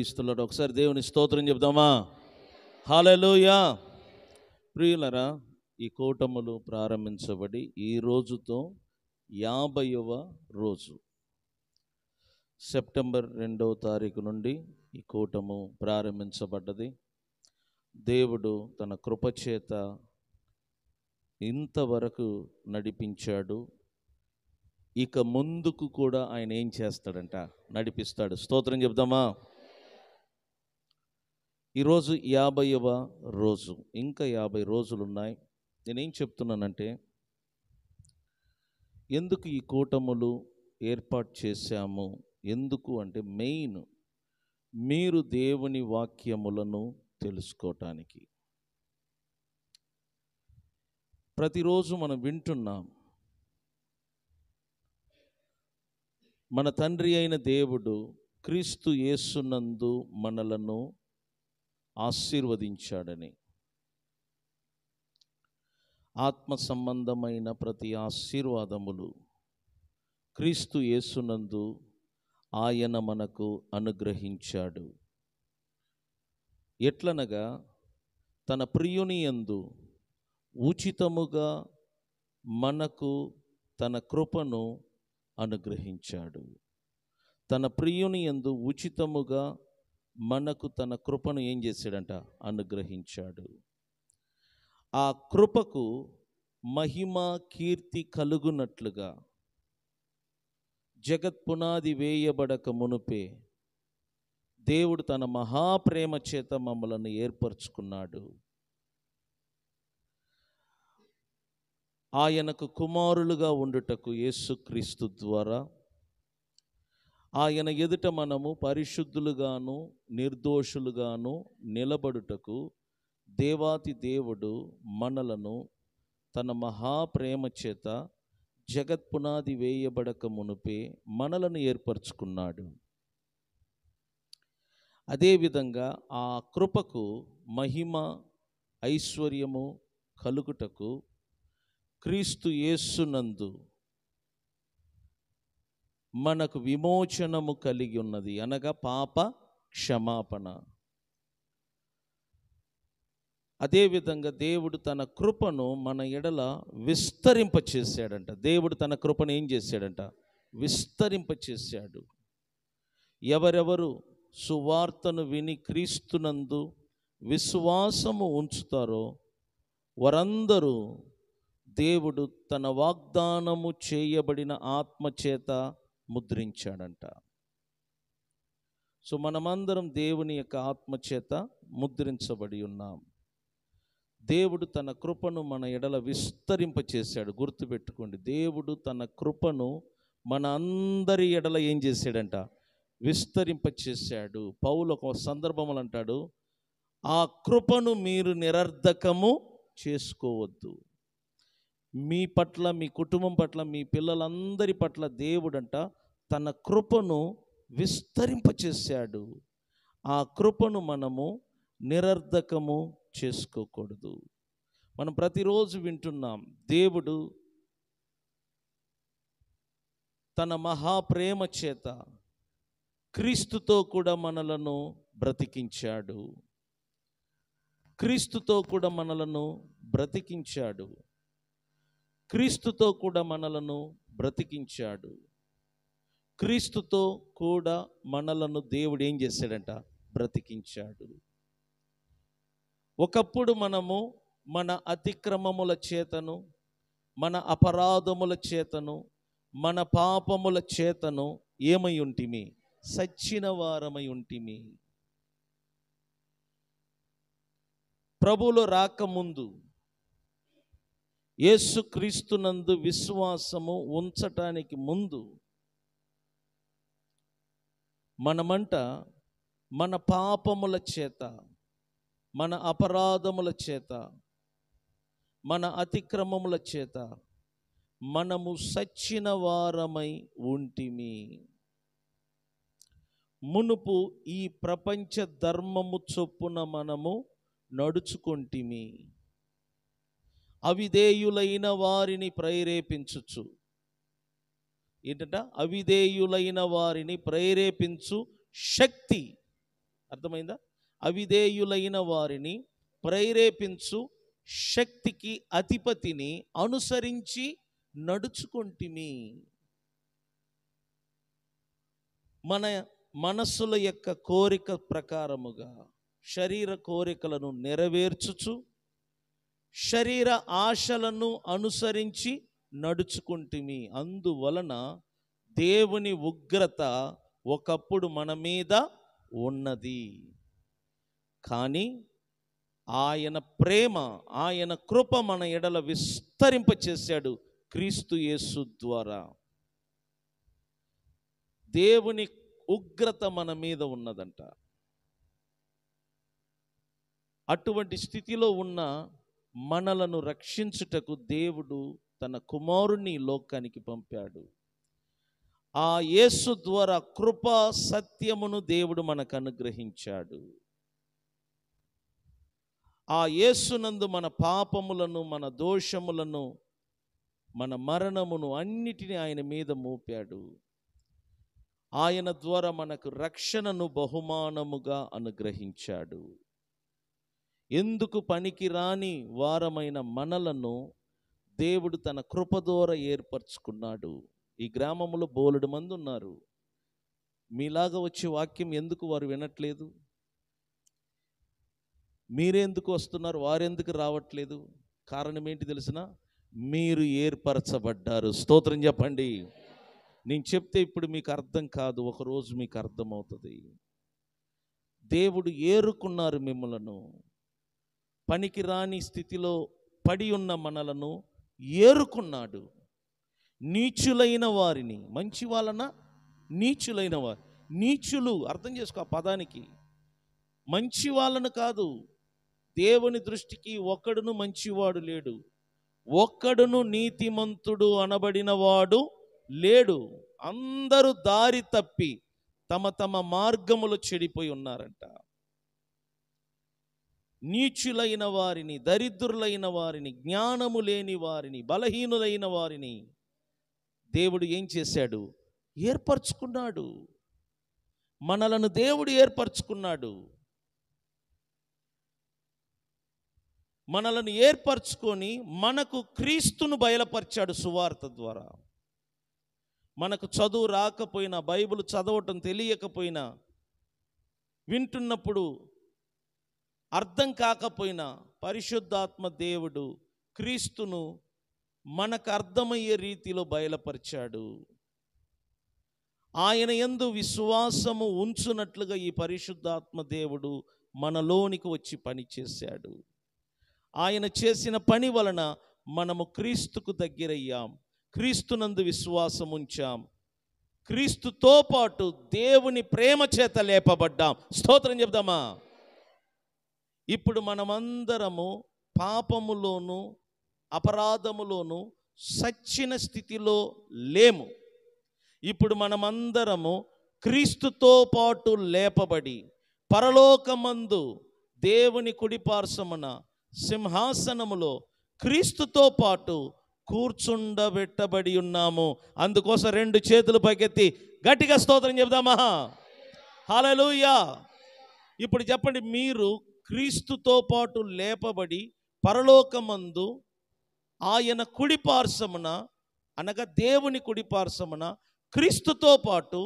అనుగ్రహిస్తున్నాడు ఒకసారి దేవుని స్తోత్రం చెప్దామా హాలూయా ప్రియులరా ఈ కూటములు ప్రారంభించబడి ఈ రోజుతో యాభైవ రోజు సెప్టెంబర్ రెండవ తారీఖు నుండి ఈ కూటము ప్రారంభించబడ్డది దేవుడు తన కృపచేత ఇంతవరకు నడిపించాడు ఇక ముందుకు కూడా ఆయన ఏం చేస్తాడంట నడిపిస్తాడు స్తోత్రం చెప్దామా ఈరోజు యాభైవ రోజు ఇంకా యాభై రోజులు ఉన్నాయి నేనేం చెప్తున్నానంటే ఎందుకు ఈ కూటములు ఏర్పాటు చేశాము ఎందుకు అంటే మెయిన్ మీరు దేవుని వాక్యములను తెలుసుకోవటానికి ప్రతిరోజు మనం వింటున్నాం మన తండ్రి అయిన దేవుడు క్రీస్తు యేసునందు మనలను ఆశీర్వదించాడని ఆత్మ సంబంధమైన ప్రతి ఆశీర్వాదములు క్రీస్తు యేసునందు ఆయన మనకు అనుగ్రహించాడు ఎట్లనగా తన ప్రియుని యందు ఉచితముగా మనకు తన కృపను అనుగ్రహించాడు తన ప్రియుని యందు ఉచితముగా మనకు తన కృపను ఏం చేశాడంట అనుగ్రహించాడు ఆ కృపకు మహిమ కీర్తి కలుగునట్లుగా జగత్ పునాది వేయబడక మునుపే దేవుడు తన మహాప్రేమ చేత మమ్మలను ఏర్పరచుకున్నాడు ఆయనకు కుమారులుగా ఉండుటకు యేసుక్రీస్తు ద్వారా ఆయన ఎదుట మనము పరిశుద్ధులుగాను నిర్దోషులుగాను నిలబడుటకు దేవాతి దేవుడు మనలను తన మహాప్రేమ చేత జగత్పునాది వేయబడక మునుపే మనలను ఏర్పరచుకున్నాడు అదేవిధంగా ఆ కృపకు మహిమ ఐశ్వర్యము కలుగుటకు క్రీస్తు యేస్సునందు మనకు విమోచనము కలిగి ఉన్నది అనగా పాప క్షమాపణ అదేవిధంగా దేవుడు తన కృపను మన ఎడల విస్తరింపచేశాడంట దేవుడు తన కృపను ఏం చేశాడంట విస్తరింపచేశాడు ఎవరెవరు సువార్తను విని క్రీస్తునందు విశ్వాసము ఉంచుతారో వారందరూ దేవుడు తన వాగ్దానము చేయబడిన ఆత్మచేత ముద్రించాడంట సో మనమందరం దేవుని యొక్క ఆత్మచేత ముద్రించబడి ఉన్నాం దేవుడు తన కృపను మన ఎడల విస్తరింపచేశాడు గుర్తుపెట్టుకోండి దేవుడు తన కృపను మన అందరి ఎడల ఏం చేశాడంట విస్తరింపచేశాడు పౌలు ఒక సందర్భములు అంటాడు ఆ కృపను మీరు నిరర్ధకము చేసుకోవద్దు మీ పట్ల మీ కుటుంబం పట్ల మీ పిల్లలందరి పట్ల దేవుడంట తన కృపను విస్తరింపచేశాడు ఆ కృపను మనము నిరర్ధకము చేసుకోకూడదు మనం ప్రతిరోజు వింటున్నాం దేవుడు తన మహాప్రేమ చేత క్రీస్తుతో కూడా మనలను బ్రతికించాడు క్రీస్తుతో కూడా మనలను బ్రతికించాడు క్రీస్తుతో కూడా మనలను బ్రతికించాడు క్రీస్తుతో కూడా మనలను దేవుడు ఏం చేశాడంట బ్రతికించాడు ఒకప్పుడు మనము మన అతిక్రమముల చేతను మన అపరాధముల చేతను మన పాపముల చేతను ఏమై ఉంటిమి సచ్చిన వారమై ఉంటిమి ప్రభులు రాకముందు యేసుక్రీస్తునందు విశ్వాసము ఉంచటానికి ముందు మనమంట మన పాపముల చేత మన అపరాధముల చేత మన అతిక్రమముల చేత మనము సచ్చిన వారమై ఉంటిమి మునుపు ఈ ప్రపంచ ధర్మము చొప్పున మనము నడుచుకుంటిమి అవిధేయులైన వారిని ప్రేరేపించచ్చు ఏంటంట అవిధేయులైన వారిని ప్రేరేపించు శక్తి అర్థమైందా అవిధేయులైన వారిని ప్రేరేపించు శక్తికి అధిపతిని అనుసరించి నడుచుకుంటుమి మన మనస్సుల యొక్క కోరిక ప్రకారముగా శరీర కోరికలను నెరవేర్చుచు శరీర ఆశలను అనుసరించి నడుచుకుంటుమి అందువలన దేవుని ఉగ్రత ఒకప్పుడు మన మీద ఉన్నది కానీ ఆయన ప్రేమ ఆయన కృప మన ఎడల విస్తరింప చేశాడు క్రీస్తు యేసు ద్వారా దేవుని ఉగ్రత మన మీద ఉన్నదంట అటువంటి స్థితిలో ఉన్న మనలను రక్షించుటకు దేవుడు తన కుమారుణ్ణి లోకానికి పంపాడు ఆ యేసు ద్వారా కృప సత్యమును దేవుడు మనకు అనుగ్రహించాడు ఆ యేసునందు మన పాపములను మన దోషములను మన మరణమును అన్నిటిని ఆయన మీద మోపాడు ఆయన ద్వారా మనకు రక్షణను బహుమానముగా అనుగ్రహించాడు ఎందుకు పనికిరాని వారమైన మనలను దేవుడు తన కృప ఏర్పరచుకున్నాడు ఈ గ్రామంలో బోలెడు మంది ఉన్నారు మీలాగా వచ్చే వాక్యం ఎందుకు వారు వినట్లేదు మీరెందుకు వస్తున్నారు వారెందుకు రావట్లేదు కారణం ఏంటి తెలిసిన మీరు ఏర్పరచబడ్డారు స్తోత్రం చెప్పండి నేను చెప్తే ఇప్పుడు మీకు అర్థం కాదు ఒకరోజు మీకు అర్థమవుతుంది దేవుడు ఏరుకున్నారు మిమ్మలను పనికి రాని స్థితిలో పడి ఉన్న మనలను ఏరుకున్నాడు నీచులైన వారిని మంచి వాళ్ళన నీచులైన వారు నీచులు అర్థం చేసుకో ఆ పదానికి మంచి వాళ్ళను కాదు దేవుని దృష్టికి ఒక్కడును మంచివాడు లేడు ఒక్కడును నీతిమంతుడు అనబడినవాడు లేడు అందరూ దారి తప్పి తమ తమ మార్గములు చెడిపోయి ఉన్నారంట నీచులైన వారిని దరిద్రులైన వారిని జ్ఞానము లేని వారిని బలహీనులైన వారిని దేవుడు ఏం చేశాడు ఏర్పరచుకున్నాడు మనలను దేవుడు ఏర్పరచుకున్నాడు మనలను ఏర్పరచుకొని మనకు క్రీస్తును బయలపరిచాడు సువార్త ద్వారా మనకు చదువు రాకపోయినా బైబిల్ చదవటం తెలియకపోయినా వింటున్నప్పుడు అర్థం కాకపోయినా పరిశుద్ధాత్మ దేవుడు క్రీస్తును మనకు అర్థమయ్యే రీతిలో బయలుపరిచాడు ఆయన ఎందు విశ్వాసము ఉంచునట్లుగా ఈ పరిశుద్ధాత్మ దేవుడు మనలోనికి వచ్చి పని చేశాడు ఆయన చేసిన పని వలన మనము క్రీస్తుకు దగ్గరయ్యాం క్రీస్తునందు విశ్వాసం ఉంచాం క్రీస్తుతో పాటు దేవుని ప్రేమ చేత లేపబడ్డాం స్తోత్రం చెప్దామా ఇప్పుడు మనమందరము పాపములోను అపరాధములోను సచ్చిన స్థితిలో లేము ఇప్పుడు మనమందరము క్రీస్తుతో పాటు లేపబడి పరలోకమందు దేవుని కుడిపార్శమున సింహాసనములో క్రీస్తుతో పాటు కూర్చుండబెట్టబడి ఉన్నాము అందుకోసం రెండు చేతులు పైకెత్తి గట్టిగా స్తోత్రం చెబుదామా హలలుయా ఇప్పుడు చెప్పండి మీరు క్రీస్తుతో పాటు లేపబడి పరలోకమందు ఆయన కుడిపార్శమున అనగా దేవుని కుడిపార్శమున క్రీస్తుతో పాటు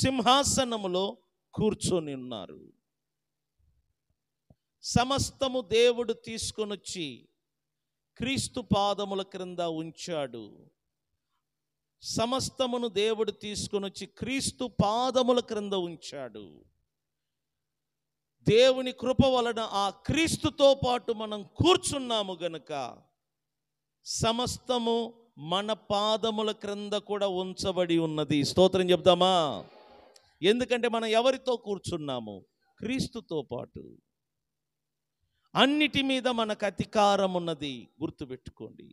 సింహాసనములో కూర్చొని ఉన్నారు సమస్తము దేవుడు తీసుకొనొచ్చి క్రీస్తు పాదముల క్రింద ఉంచాడు సమస్తమును దేవుడు తీసుకొనొచ్చి క్రీస్తు పాదముల క్రింద ఉంచాడు దేవుని కృప వలన ఆ క్రీస్తుతో పాటు మనం కూర్చున్నాము గనుక సమస్తము మన పాదముల క్రింద కూడా ఉంచబడి ఉన్నది స్తోత్రం చెప్దామా ఎందుకంటే మనం ఎవరితో కూర్చున్నాము క్రీస్తుతో పాటు అన్నిటి మీద మనకు అధికారం ఉన్నది గుర్తుపెట్టుకోండి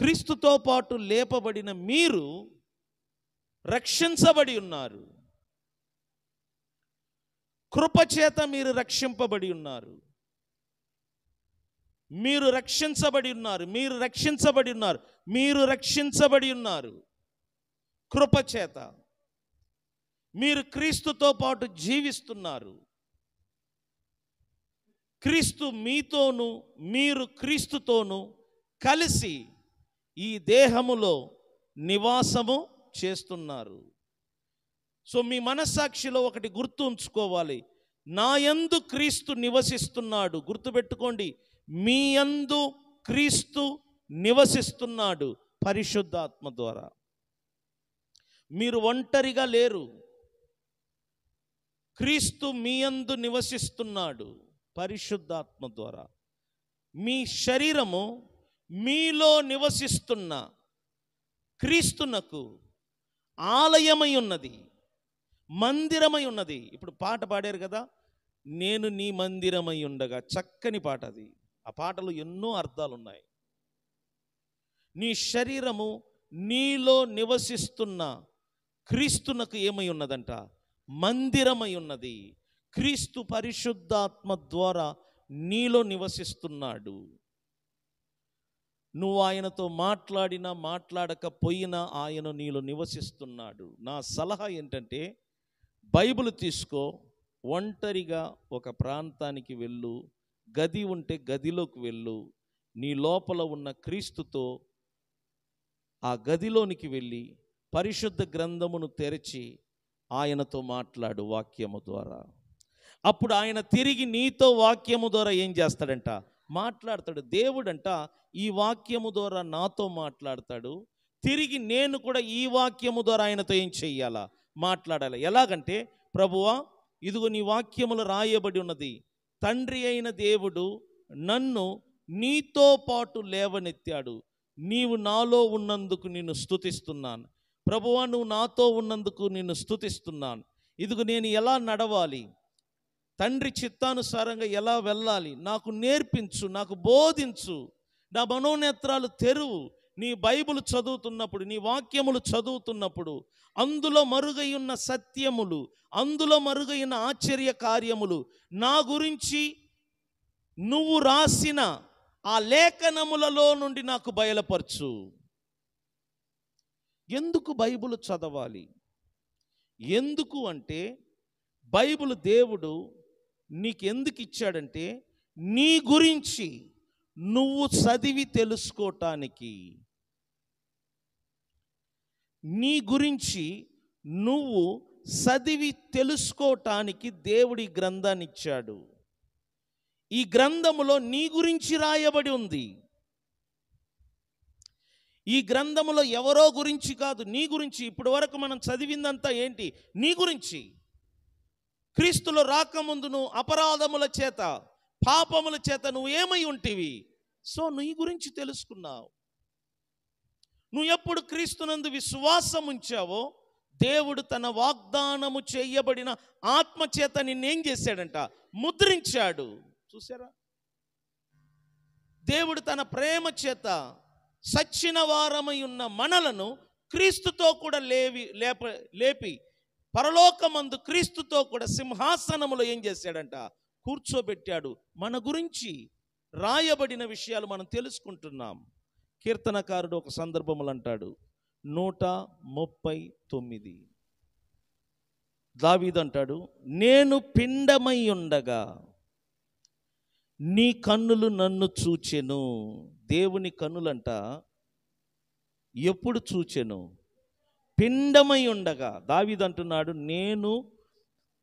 క్రీస్తుతో పాటు లేపబడిన మీరు రక్షించబడి ఉన్నారు కృపచేత మీరు రక్షింపబడి ఉన్నారు మీరు రక్షించబడి ఉన్నారు మీరు రక్షించబడి ఉన్నారు మీరు రక్షించబడి ఉన్నారు కృపచేత మీరు క్రీస్తుతో పాటు జీవిస్తున్నారు క్రీస్తు మీతోను మీరు క్రీస్తుతోను కలిసి ఈ దేహములో నివాసము చేస్తున్నారు సో మీ మనస్సాక్షిలో ఒకటి గుర్తు ఉంచుకోవాలి నా యందు క్రీస్తు నివసిస్తున్నాడు గుర్తుపెట్టుకోండి మీ అందు క్రీస్తు నివసిస్తున్నాడు పరిశుద్ధాత్మ ద్వారా మీరు ఒంటరిగా లేరు క్రీస్తు మీ అందు నివసిస్తున్నాడు పరిశుద్ధాత్మ ద్వారా మీ శరీరము మీలో నివసిస్తున్న క్రీస్తునకు ఆలయమై ఉన్నది మందిరమై ఉన్నది ఇప్పుడు పాట పాడారు కదా నేను నీ మందిరమై ఉండగా చక్కని పాట అది ఆ పాటలో ఎన్నో అర్థాలు ఉన్నాయి నీ శరీరము నీలో నివసిస్తున్న క్రీస్తునకు ఏమై ఉన్నదంట మందిరమై ఉన్నది క్రీస్తు పరిశుద్ధాత్మ ద్వారా నీలో నివసిస్తున్నాడు నువ్వు ఆయనతో మాట్లాడినా మాట్లాడకపోయినా ఆయన నీలో నివసిస్తున్నాడు నా సలహా ఏంటంటే బైబిల్ తీసుకో ఒంటరిగా ఒక ప్రాంతానికి వెళ్ళు గది ఉంటే గదిలోకి వెళ్ళు నీ లోపల ఉన్న క్రీస్తుతో ఆ గదిలోనికి వెళ్ళి పరిశుద్ధ గ్రంథమును తెరిచి ఆయనతో మాట్లాడు వాక్యము ద్వారా అప్పుడు ఆయన తిరిగి నీతో వాక్యము ద్వారా ఏం చేస్తాడంట మాట్లాడతాడు దేవుడంట ఈ వాక్యము ద్వారా నాతో మాట్లాడతాడు తిరిగి నేను కూడా ఈ వాక్యము ద్వారా ఆయనతో ఏం చెయ్యాలా మాట్లాడాలి ఎలాగంటే ప్రభువా ఇదిగో నీ వాక్యములు రాయబడి ఉన్నది తండ్రి అయిన దేవుడు నన్ను నీతో పాటు లేవనెత్తాడు నీవు నాలో ఉన్నందుకు నిన్ను స్థుతిస్తున్నాను ప్రభువా నువ్వు నాతో ఉన్నందుకు నిన్ను స్థుతిస్తున్నాను ఇదిగో నేను ఎలా నడవాలి తండ్రి చిత్తానుసారంగా ఎలా వెళ్ళాలి నాకు నేర్పించు నాకు బోధించు నా మనోనేత్రాలు తెరువు నీ బైబుల్ చదువుతున్నప్పుడు నీ వాక్యములు చదువుతున్నప్పుడు అందులో మరుగై ఉన్న సత్యములు అందులో మరుగైన ఆశ్చర్య కార్యములు నా గురించి నువ్వు రాసిన ఆ లేఖనములలో నుండి నాకు బయలుపరచు ఎందుకు బైబుల్ చదవాలి ఎందుకు అంటే బైబుల్ దేవుడు నీకు ఎందుకు ఇచ్చాడంటే నీ గురించి నువ్వు చదివి తెలుసుకోవటానికి నీ గురించి నువ్వు చదివి తెలుసుకోవటానికి దేవుడి గ్రంథాన్ని ఇచ్చాడు ఈ గ్రంథములో నీ గురించి రాయబడి ఉంది ఈ గ్రంథములో ఎవరో గురించి కాదు నీ గురించి ఇప్పటి వరకు మనం చదివిందంతా ఏంటి నీ గురించి క్రీస్తులు రాకముందు నువ్వు అపరాధముల చేత పాపముల చేత నువ్వు ఏమై ఉంటివి సో నీ గురించి తెలుసుకున్నావు నువ్వు ఎప్పుడు క్రీస్తునందు విశ్వాసం ఉంచావో దేవుడు తన వాగ్దానము చేయబడిన ఆత్మచేత నిన్నేం చేశాడంట ముద్రించాడు చూసారా దేవుడు తన ప్రేమ చేత సచ్చిన వారమై ఉన్న మనలను క్రీస్తుతో కూడా లేవి లేప లేపి పరలోకమందు క్రీస్తుతో కూడా సింహాసనములో ఏం చేశాడంట కూర్చోబెట్టాడు మన గురించి రాయబడిన విషయాలు మనం తెలుసుకుంటున్నాం కీర్తనకారుడు ఒక సందర్భములు అంటాడు నూట ముప్పై తొమ్మిది దావీదంటాడు నేను పిండమై ఉండగా నీ కన్నులు నన్ను చూచెను దేవుని కన్నులంట ఎప్పుడు చూచెను పిండమై ఉండగా దావీదంటున్నాడు నేను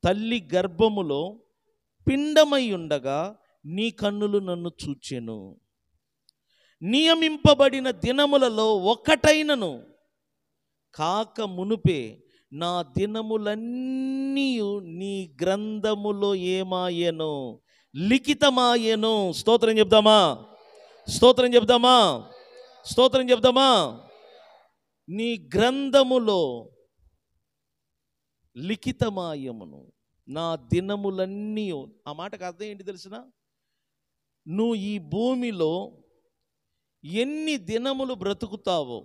తల్లి గర్భములో పిండమై ఉండగా నీ కన్నులు నన్ను చూచెను నియమింపబడిన దినములలో ఒకటైనను కాక మునుపే నా దినములన్నీ నీ గ్రంథములో ఏమాయేనో లిఖితమాయేనో స్తోత్రం చెప్దామా స్తోత్రం చెప్దామా స్తోత్రం చెప్దామా నీ గ్రంథములో లిఖితమాయమును నా దినములన్నీ ఆ మాటకు అర్థం ఏంటి తెలిసిన నువ్వు ఈ భూమిలో ఎన్ని దినములు బ్రతుకుతావో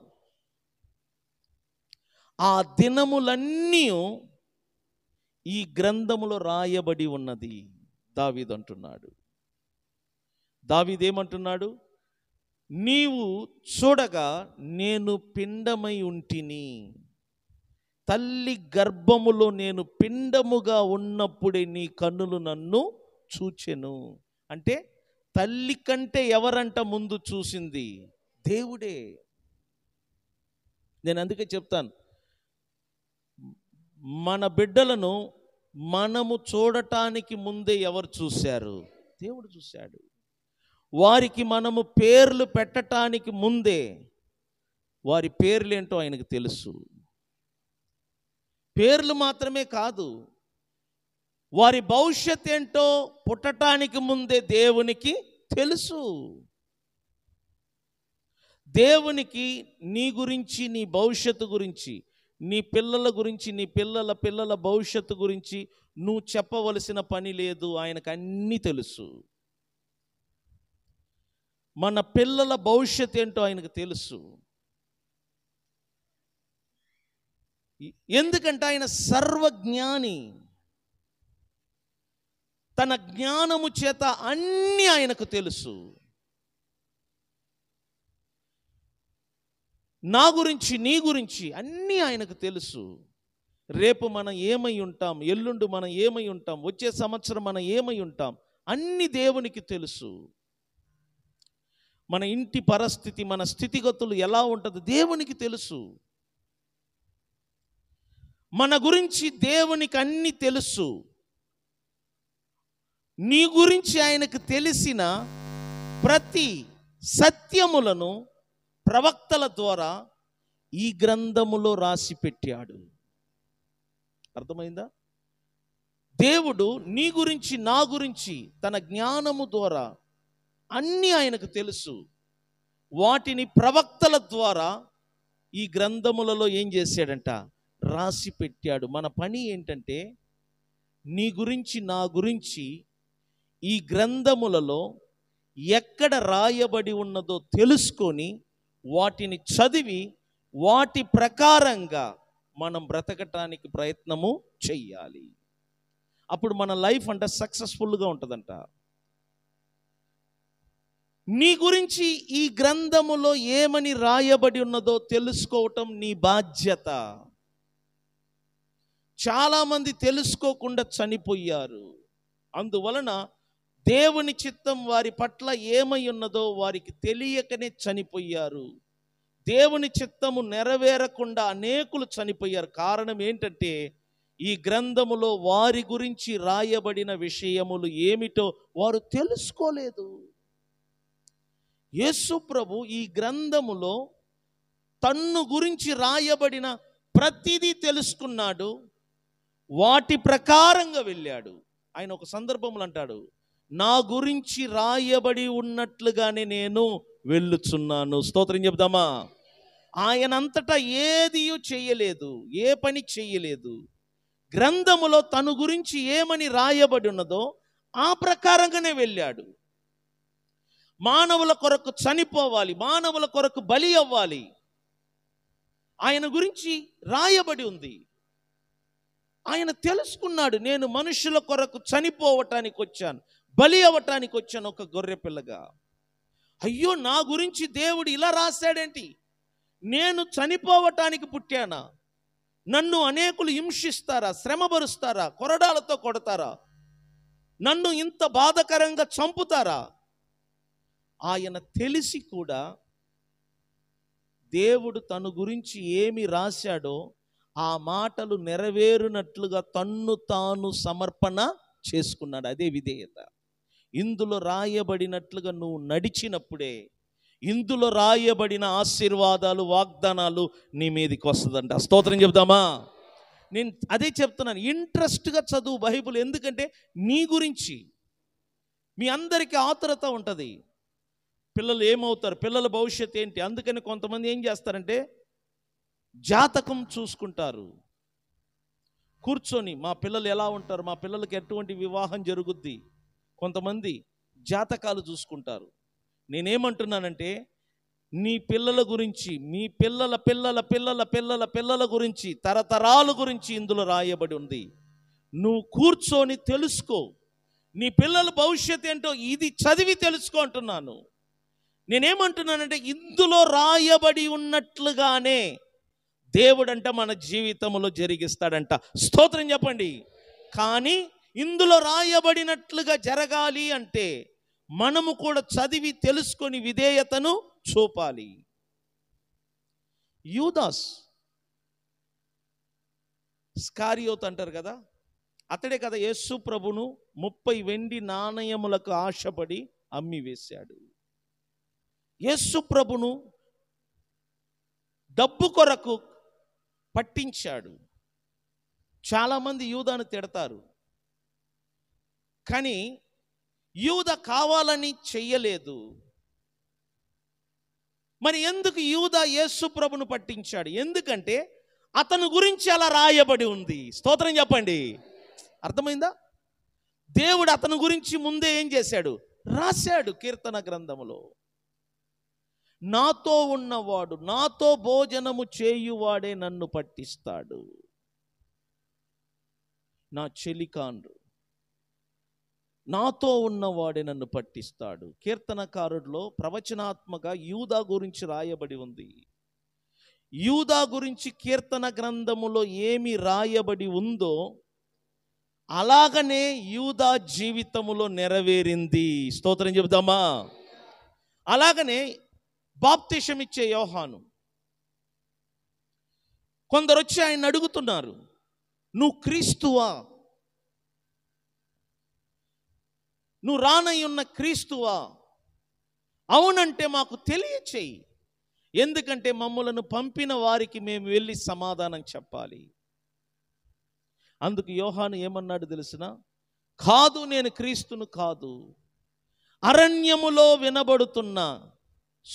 ఆ దినములన్నీ ఈ గ్రంథములో రాయబడి ఉన్నది దావీద్ అంటున్నాడు దావీదేమంటున్నాడు నీవు చూడగా నేను పిండమై ఉంటిని తల్లి గర్భములో నేను పిండముగా ఉన్నప్పుడే నీ కన్నులు నన్ను చూచెను అంటే తల్లి కంటే ఎవరంట ముందు చూసింది దేవుడే నేను అందుకే చెప్తాను మన బిడ్డలను మనము చూడటానికి ముందే ఎవరు చూశారు దేవుడు చూశాడు వారికి మనము పేర్లు పెట్టటానికి ముందే వారి పేర్లేంటో ఆయనకు తెలుసు పేర్లు మాత్రమే కాదు వారి భవిష్యత్ ఏంటో పుట్టటానికి ముందే దేవునికి తెలుసు దేవునికి నీ గురించి నీ భవిష్యత్తు గురించి నీ పిల్లల గురించి నీ పిల్లల పిల్లల భవిష్యత్తు గురించి నువ్వు చెప్పవలసిన పని లేదు ఆయనకు అన్నీ తెలుసు మన పిల్లల భవిష్యత్ ఏంటో ఆయనకు తెలుసు ఎందుకంటే ఆయన సర్వజ్ఞాని తన జ్ఞానము చేత అన్నీ ఆయనకు తెలుసు నా గురించి నీ గురించి అన్నీ ఆయనకు తెలుసు రేపు మనం ఏమై ఉంటాం ఎల్లుండి మనం ఏమై ఉంటాం వచ్చే సంవత్సరం మనం ఏమై ఉంటాం అన్ని దేవునికి తెలుసు మన ఇంటి పరిస్థితి మన స్థితిగతులు ఎలా ఉంటుందో దేవునికి తెలుసు మన గురించి దేవునికి అన్నీ తెలుసు నీ గురించి ఆయనకు తెలిసిన ప్రతి సత్యములను ప్రవక్తల ద్వారా ఈ గ్రంథములో రాసి పెట్టాడు అర్థమైందా దేవుడు నీ గురించి నా గురించి తన జ్ఞానము ద్వారా అన్నీ ఆయనకు తెలుసు వాటిని ప్రవక్తల ద్వారా ఈ గ్రంథములలో ఏం చేశాడంట రాసి పెట్టాడు మన పని ఏంటంటే నీ గురించి నా గురించి ఈ గ్రంథములలో ఎక్కడ రాయబడి ఉన్నదో తెలుసుకొని వాటిని చదివి వాటి ప్రకారంగా మనం బ్రతకటానికి ప్రయత్నము చెయ్యాలి అప్పుడు మన లైఫ్ అంటే సక్సెస్ఫుల్గా ఉంటుందంట నీ గురించి ఈ గ్రంథములో ఏమని రాయబడి ఉన్నదో తెలుసుకోవటం నీ బాధ్యత చాలామంది తెలుసుకోకుండా చనిపోయారు అందువలన దేవుని చిత్తం వారి పట్ల ఏమై ఉన్నదో వారికి తెలియకనే చనిపోయారు దేవుని చిత్తము నెరవేరకుండా అనేకులు చనిపోయారు కారణం ఏంటంటే ఈ గ్రంథములో వారి గురించి రాయబడిన విషయములు ఏమిటో వారు తెలుసుకోలేదు యేసు ప్రభు ఈ గ్రంథములో తన్ను గురించి రాయబడిన ప్రతిదీ తెలుసుకున్నాడు వాటి ప్రకారంగా వెళ్ళాడు ఆయన ఒక సందర్భములు అంటాడు నా గురించి రాయబడి ఉన్నట్లుగానే నేను వెళ్ళుచున్నాను స్తోత్రం చెప్దామా ఆయన అంతటా ఏది చేయలేదు ఏ పని చేయలేదు గ్రంథములో తను గురించి ఏమని రాయబడి ఉన్నదో ఆ ప్రకారంగానే వెళ్ళాడు మానవుల కొరకు చనిపోవాలి మానవుల కొరకు బలి అవ్వాలి ఆయన గురించి రాయబడి ఉంది ఆయన తెలుసుకున్నాడు నేను మనుషుల కొరకు చనిపోవటానికి వచ్చాను బలి అవ్వటానికి వచ్చాను ఒక గొర్రె పిల్లగా అయ్యో నా గురించి దేవుడు ఇలా రాశాడేంటి నేను చనిపోవటానికి పుట్టానా నన్ను అనేకులు హింసిస్తారా శ్రమపరుస్తారా కొరడాలతో కొడతారా నన్ను ఇంత బాధకరంగా చంపుతారా ఆయన తెలిసి కూడా దేవుడు తను గురించి ఏమి రాశాడో ఆ మాటలు నెరవేరునట్లుగా తన్ను తాను సమర్పణ చేసుకున్నాడు అదే విధేయత ఇందులో రాయబడినట్లుగా నువ్వు నడిచినప్పుడే ఇందులో రాయబడిన ఆశీర్వాదాలు వాగ్దానాలు నీ మీదకి వస్తుందంట స్తోత్రం చెప్దామా నేను అదే చెప్తున్నాను ఇంట్రెస్ట్గా చదువు బైబుల్ ఎందుకంటే నీ గురించి మీ అందరికీ ఆతురత ఉంటుంది పిల్లలు ఏమవుతారు పిల్లల భవిష్యత్ ఏంటి అందుకని కొంతమంది ఏం చేస్తారంటే జాతకం చూసుకుంటారు కూర్చొని మా పిల్లలు ఎలా ఉంటారు మా పిల్లలకి ఎటువంటి వివాహం జరుగుద్ది కొంతమంది జాతకాలు చూసుకుంటారు నేనేమంటున్నానంటే నీ పిల్లల గురించి మీ పిల్లల పిల్లల పిల్లల పిల్లల పిల్లల గురించి తరతరాల గురించి ఇందులో రాయబడి ఉంది నువ్వు కూర్చొని తెలుసుకో నీ పిల్లల భవిష్యత్ ఏంటో ఇది చదివి తెలుసుకో అంటున్నాను నేనేమంటున్నానంటే ఇందులో రాయబడి ఉన్నట్లుగానే దేవుడంట మన జీవితంలో జరిగిస్తాడంట స్తోత్రం చెప్పండి కానీ ఇందులో రాయబడినట్లుగా జరగాలి అంటే మనము కూడా చదివి తెలుసుకొని విధేయతను చూపాలి యూదాస్ స్కారియోత్ అంటారు కదా అతడే కదా యేసు ప్రభును ముప్పై వెండి నాణయములకు ఆశపడి అమ్మి వేశాడు యేసు ప్రభును డబ్బు కొరకు పట్టించాడు చాలామంది యూదాను తిడతారు కానీ యూద కావాలని చెయ్యలేదు మరి ఎందుకు యూద యేసు ప్రభును పట్టించాడు ఎందుకంటే అతను గురించి అలా రాయబడి ఉంది స్తోత్రం చెప్పండి అర్థమైందా దేవుడు అతని గురించి ముందే ఏం చేశాడు రాశాడు కీర్తన గ్రంథములో నాతో ఉన్నవాడు నాతో భోజనము చేయువాడే నన్ను పట్టిస్తాడు నా చెలికాండ్రు నాతో ఉన్నవాడే నన్ను పట్టిస్తాడు కీర్తనకారుడిలో ప్రవచనాత్మక యూదా గురించి రాయబడి ఉంది యూదా గురించి కీర్తన గ్రంథములో ఏమి రాయబడి ఉందో అలాగనే యూదా జీవితములో నెరవేరింది స్తోత్రం చెబుదామా అలాగనే బాప్తిషం ఇచ్చే యోహాను కొందరు వచ్చి ఆయన అడుగుతున్నారు నువ్వు క్రీస్తువా నువ్వు రానయ్యున్న క్రీస్తువా అవునంటే మాకు తెలియచేయి ఎందుకంటే మమ్మలను పంపిన వారికి మేము వెళ్ళి సమాధానం చెప్పాలి అందుకు యోహాను ఏమన్నాడు తెలిసిన కాదు నేను క్రీస్తును కాదు అరణ్యములో వినబడుతున్న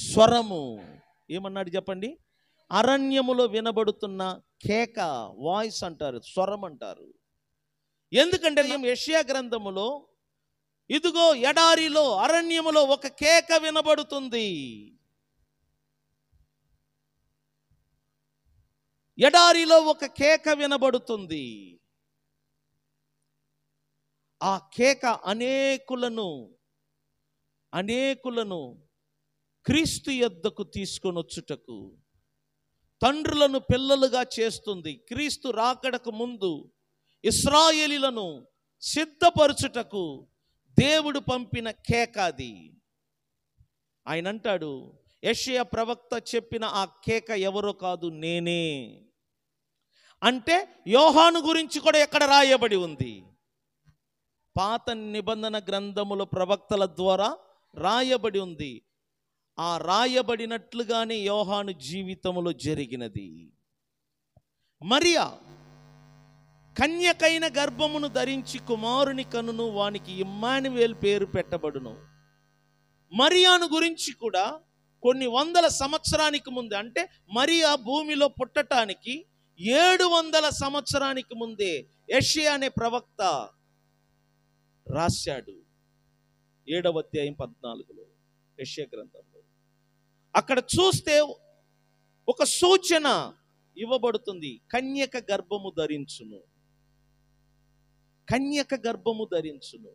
స్వరము ఏమన్నాడు చెప్పండి అరణ్యములో వినబడుతున్న కేక వాయిస్ అంటారు స్వరం అంటారు ఎందుకంటే మేము యష్యా గ్రంథములో ఇదిగో ఎడారిలో అరణ్యములో ఒక కేక వినబడుతుంది ఎడారిలో ఒక కేక వినబడుతుంది ఆ కేక అనేకులను అనేకులను క్రీస్తు యొద్దకు తీసుకొనొచ్చుటకు తండ్రులను పిల్లలుగా చేస్తుంది క్రీస్తు రాకడకు ముందు ఇస్రాయేలీలను సిద్ధపరచుటకు దేవుడు పంపిన కేక అది ఆయన అంటాడు యషయ ప్రవక్త చెప్పిన ఆ కేక ఎవరో కాదు నేనే అంటే యోహాను గురించి కూడా ఎక్కడ రాయబడి ఉంది పాత నిబంధన గ్రంథముల ప్రవక్తల ద్వారా రాయబడి ఉంది ఆ రాయబడినట్లుగానే యోహాను జీవితంలో జరిగినది మరియా కన్యకైన గర్భమును ధరించి కుమారుని కనును వానికి ఇమ్మానువేల్ పేరు పెట్టబడును మరియాను గురించి కూడా కొన్ని వందల సంవత్సరానికి ముందు అంటే మరియా భూమిలో పుట్టటానికి ఏడు వందల సంవత్సరానికి ముందే యషియా అనే ప్రవక్త రాశాడు ఏడవ అధ్యాయం పద్నాలుగులో యషియా గ్రంథంలో అక్కడ చూస్తే ఒక సూచన ఇవ్వబడుతుంది కన్యక గర్భము ధరించును కన్యక గర్భము ధరించును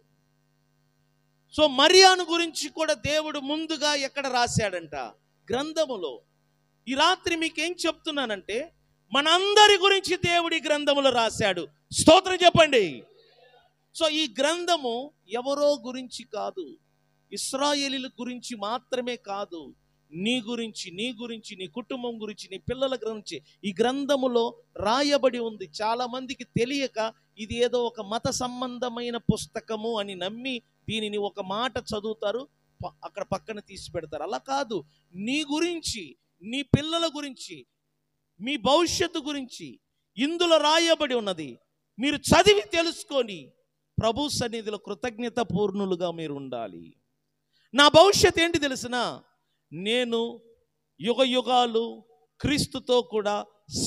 సో మరియాను గురించి కూడా దేవుడు ముందుగా ఎక్కడ రాశాడంట గ్రంథములో ఈ రాత్రి మీకేం చెప్తున్నానంటే మనందరి గురించి దేవుడి గ్రంథములో రాశాడు స్తోత్రం చెప్పండి సో ఈ గ్రంథము ఎవరో గురించి కాదు ఇస్రాయేలీల గురించి మాత్రమే కాదు నీ గురించి నీ గురించి నీ కుటుంబం గురించి నీ పిల్లల గురించి ఈ గ్రంథములో రాయబడి ఉంది చాలా మందికి తెలియక ఇది ఏదో ఒక మత సంబంధమైన పుస్తకము అని నమ్మి దీనిని ఒక మాట చదువుతారు అక్కడ పక్కన తీసి పెడతారు అలా కాదు నీ గురించి నీ పిల్లల గురించి మీ భవిష్యత్తు గురించి ఇందులో రాయబడి ఉన్నది మీరు చదివి తెలుసుకొని ప్రభు సన్నిధిలో కృతజ్ఞత పూర్ణులుగా మీరు ఉండాలి నా భవిష్యత్ ఏంటి తెలిసిన నేను యుగ యుగాలు క్రీస్తుతో కూడా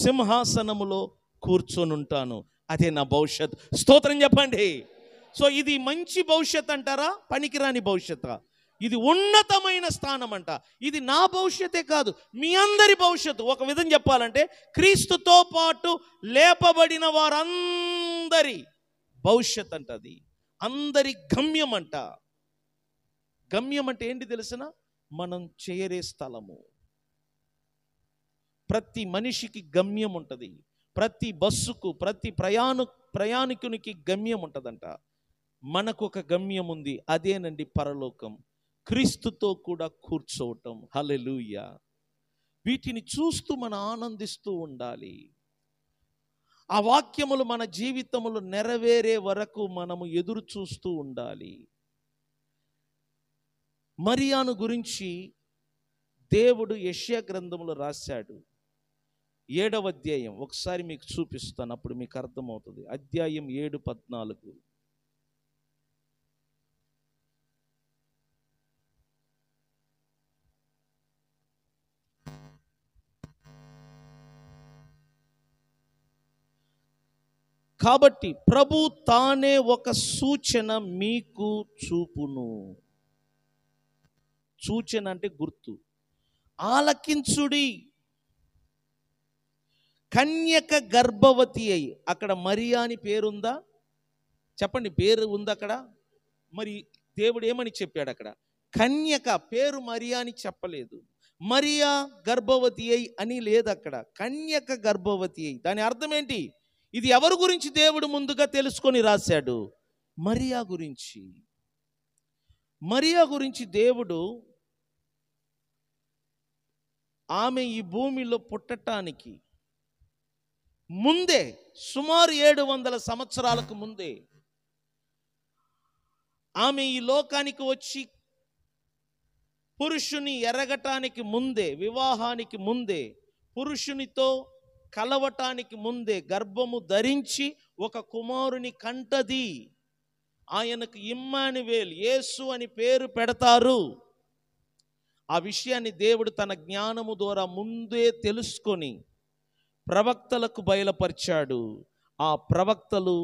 సింహాసనములో కూర్చొనుంటాను అదే నా భవిష్యత్ స్తోత్రం చెప్పండి సో ఇది మంచి భవిష్యత్ అంటారా పనికిరాని భవిష్యత్ ఇది ఉన్నతమైన స్థానం అంట ఇది నా భవిష్యత్తే కాదు మీ అందరి భవిష్యత్తు ఒక విధం చెప్పాలంటే క్రీస్తుతో పాటు లేపబడిన వారందరి భవిష్యత్ అంట అది అందరి గమ్యం అంట గమ్యం అంటే ఏంటి తెలిసిన మనం చేరే స్థలము ప్రతి మనిషికి గమ్యం ఉంటుంది ప్రతి బస్సుకు ప్రతి ప్రయాణి ప్రయాణికునికి గమ్యం ఉంటుందంట మనకు ఒక గమ్యం ఉంది అదేనండి పరలోకం క్రీస్తుతో కూడా కూర్చోవటం హలెలూయ వీటిని చూస్తూ మనం ఆనందిస్తూ ఉండాలి ఆ వాక్యములు మన జీవితములు నెరవేరే వరకు మనము ఎదురు చూస్తూ ఉండాలి మరియాను గురించి దేవుడు యష్యా గ్రంథములు రాశాడు ఏడవ అధ్యాయం ఒకసారి మీకు చూపిస్తాను అప్పుడు మీకు అర్థమవుతుంది అధ్యాయం ఏడు పద్నాలుగు కాబట్టి ప్రభు తానే ఒక సూచన మీకు చూపును సూచన అంటే గుర్తు ఆలకించుడి కన్యక గర్భవతి అయి అక్కడ మరియా అని పేరుందా చెప్పండి పేరు ఉంది అక్కడ మరి దేవుడు ఏమని చెప్పాడు అక్కడ కన్యక పేరు మరియా అని చెప్పలేదు మరియా గర్భవతి అయి అని లేదు అక్కడ కన్యక గర్భవతి అయి దాని అర్థం ఏంటి ఇది ఎవరి గురించి దేవుడు ముందుగా తెలుసుకొని రాశాడు మరియా గురించి మరియా గురించి దేవుడు ఆమె ఈ భూమిలో పుట్టటానికి ముందే సుమారు ఏడు వందల సంవత్సరాలకు ముందే ఆమె ఈ లోకానికి వచ్చి పురుషుని ఎరగటానికి ముందే వివాహానికి ముందే పురుషునితో కలవటానికి ముందే గర్భము ధరించి ఒక కుమారుని కంటది ఆయనకు ఇమ్మానివేల్ యేసు అని పేరు పెడతారు ఆ విషయాన్ని దేవుడు తన జ్ఞానము ద్వారా ముందే తెలుసుకొని ప్రవక్తలకు బయలుపరిచాడు ఆ ప్రవక్తలు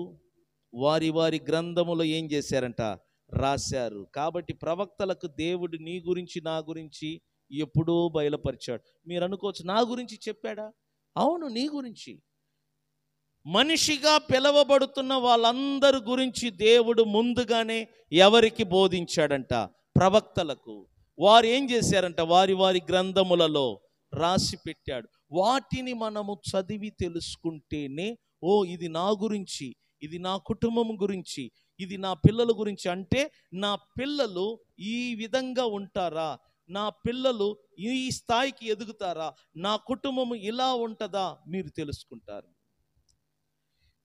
వారి వారి గ్రంథములో ఏం చేశారంట రాశారు కాబట్టి ప్రవక్తలకు దేవుడు నీ గురించి నా గురించి ఎప్పుడో బయలుపరిచాడు మీరు అనుకోవచ్చు నా గురించి చెప్పాడా అవును నీ గురించి మనిషిగా పిలవబడుతున్న వాళ్ళందరి గురించి దేవుడు ముందుగానే ఎవరికి బోధించాడంట ప్రవక్తలకు వారు ఏం చేశారంట వారి వారి గ్రంథములలో రాసి పెట్టాడు వాటిని మనము చదివి తెలుసుకుంటేనే ఓ ఇది నా గురించి ఇది నా కుటుంబం గురించి ఇది నా పిల్లల గురించి అంటే నా పిల్లలు ఈ విధంగా ఉంటారా నా పిల్లలు ఈ స్థాయికి ఎదుగుతారా నా కుటుంబం ఇలా ఉంటుందా మీరు తెలుసుకుంటారు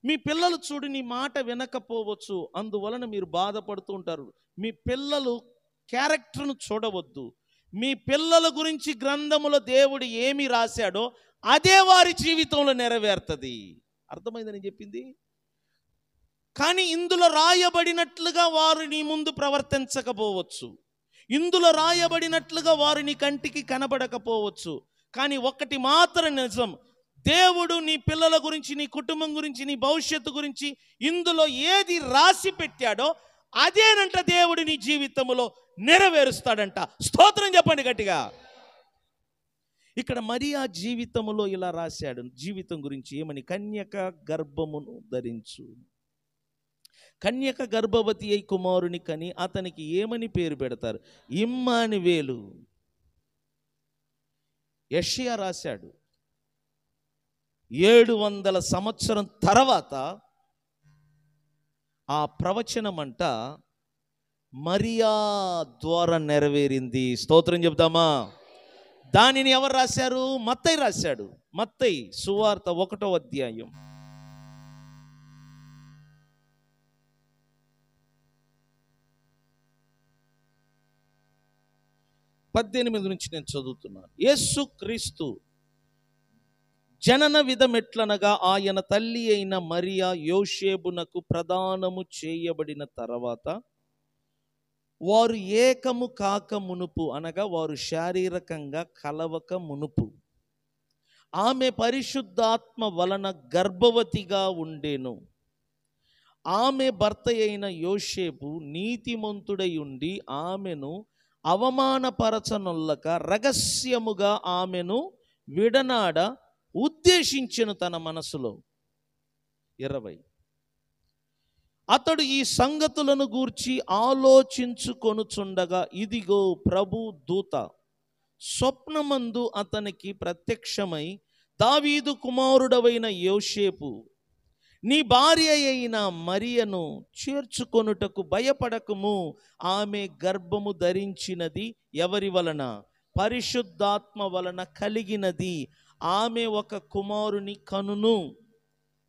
మీ పిల్లలు చూడు నీ మాట వినకపోవచ్చు అందువలన మీరు బాధపడుతూ ఉంటారు మీ పిల్లలు క్యారెక్టర్ను చూడవద్దు మీ పిల్లల గురించి గ్రంథముల దేవుడు ఏమి రాశాడో అదే వారి జీవితంలో నెరవేరుతుంది అర్థమైందని చెప్పింది కానీ ఇందులో రాయబడినట్లుగా వారు నీ ముందు ప్రవర్తించకపోవచ్చు ఇందులో రాయబడినట్లుగా వారు నీ కంటికి కనబడకపోవచ్చు కానీ ఒక్కటి మాత్రం నిజం దేవుడు నీ పిల్లల గురించి నీ కుటుంబం గురించి నీ భవిష్యత్తు గురించి ఇందులో ఏది రాసి పెట్టాడో అదేనంట దేవుడు నీ జీవితంలో నెరవేరుస్తాడంట స్తోత్రం చెప్పండి గట్టిగా ఇక్కడ ఆ జీవితంలో ఇలా రాశాడు జీవితం గురించి ఏమని కన్యక గర్భమును ధరించు కన్యక గర్భవతి అయి కుమారుని కని అతనికి ఏమని పేరు పెడతారు ఇమ్మాని వేలు యషియా రాశాడు ఏడు వందల సంవత్సరం తర్వాత ఆ ప్రవచనమంట మరియా ద్వారా నెరవేరింది స్తోత్రం చెబుదామా దానిని ఎవరు రాశారు మత్తయ్య రాశాడు మత్తయ్య సువార్త ఒకటో అధ్యాయం పద్దెనిమిది నుంచి నేను చదువుతున్నాను యేసు క్రీస్తు జనన విధమెట్లనగా ఆయన తల్లి అయిన మరియా యోషేబునకు ప్రదానము చేయబడిన తర్వాత వారు ఏకము కాక మునుపు అనగా వారు శారీరకంగా కలవక మునుపు ఆమె పరిశుద్ధాత్మ వలన గర్భవతిగా ఉండేను ఆమె భర్త అయిన యోషేపు నీతిమంతుడై ఉండి ఆమెను అవమానపరచనొల్లక రహస్యముగా ఆమెను విడనాడ ఉద్దేశించిన తన మనసులో ఇరవై అతడు ఈ సంగతులను గూర్చి ఆలోచించుకొనుచుండగా ఇదిగో ప్రభు దూత స్వప్నమందు అతనికి ప్రత్యక్షమై దావీదు కుమారుడవైన యోషేపు నీ భార్య అయిన మరియను చేర్చుకొనుటకు భయపడకము ఆమె గర్భము ధరించినది ఎవరి వలన పరిశుద్ధాత్మ వలన కలిగినది ఆమె ఒక కుమారుని కనును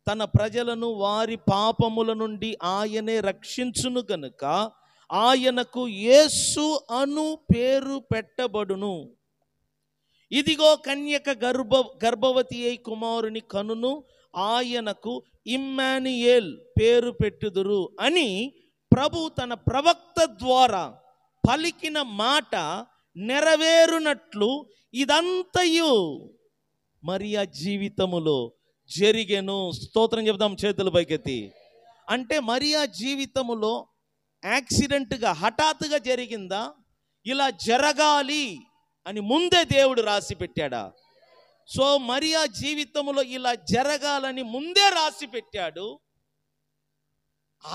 తన ప్రజలను వారి పాపముల నుండి ఆయనే రక్షించును కనుక ఆయనకు యేసు అను పేరు పెట్టబడును ఇదిగో కన్యక గర్భ గర్భవతి అయి కుమారుని కనును ఆయనకు ఇమ్మానియేల్ పేరు పెట్టుదురు అని ప్రభు తన ప్రవక్త ద్వారా పలికిన మాట నెరవేరునట్లు ఇదంతయు మరియా జీవితములో జరిగెను స్తోత్రం చెబుదాం చేతులు పైకెత్తి అంటే మరియా జీవితములో యాక్సిడెంట్గా హఠాత్తుగా జరిగిందా ఇలా జరగాలి అని ముందే దేవుడు రాసి పెట్టాడా సో మరియా జీవితంలో ఇలా జరగాలని ముందే రాసి పెట్టాడు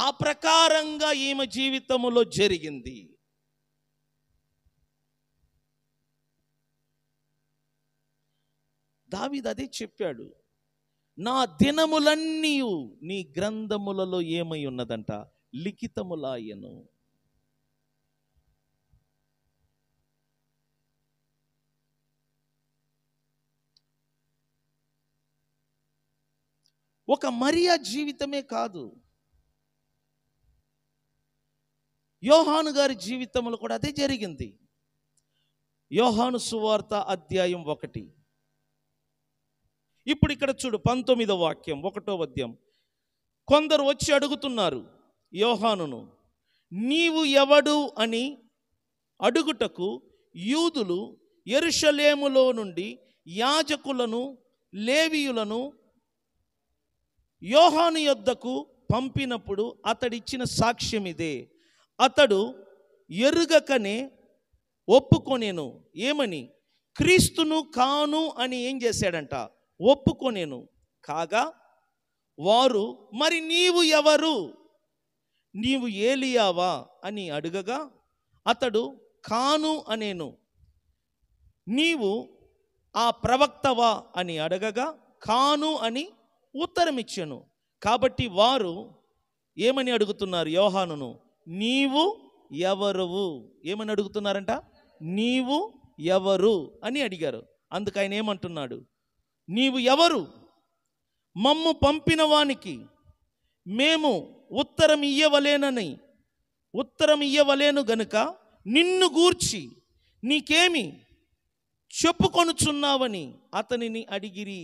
ఆ ప్రకారంగా ఈమె జీవితములో జరిగింది దావీద్ అదే చెప్పాడు నా దినములన్నీ నీ గ్రంథములలో ఏమై ఉన్నదంట లిఖితములాయను ఒక మరియా జీవితమే కాదు యోహాను గారి జీవితంలో కూడా అదే జరిగింది యోహాను సువార్త అధ్యాయం ఒకటి ఇప్పుడు ఇక్కడ చూడు పంతొమ్మిదో వాక్యం ఒకటో వద్యం కొందరు వచ్చి అడుగుతున్నారు యోహానును నీవు ఎవడు అని అడుగుటకు యూదులు ఎరుషలేములో నుండి యాజకులను లేవీయులను యోహాను యొద్దకు పంపినప్పుడు అతడిచ్చిన సాక్ష్యం ఇదే అతడు ఎరుగకనే ఒప్పుకొనేను ఏమని క్రీస్తును కాను అని ఏం చేశాడంట ఒప్పుకొనేను కాగా వారు మరి నీవు ఎవరు నీవు ఏలియావా అని అడగగా అతడు కాను అనేను నీవు ఆ ప్రవక్తవా అని అడగగా కాను అని ఉత్తరమిచ్చాను కాబట్టి వారు ఏమని అడుగుతున్నారు యోహానును నీవు ఎవరువు ఏమని అడుగుతున్నారంట నీవు ఎవరు అని అడిగారు అందుకు ఆయన ఏమంటున్నాడు నీవు ఎవరు మమ్ము పంపిన వానికి మేము ఉత్తరం ఇయ్యవలేనని ఉత్తరం ఇయ్యవలేను గనుక నిన్ను గూర్చి నీకేమి చెప్పుకొనుచున్నావని అతనిని అడిగిరి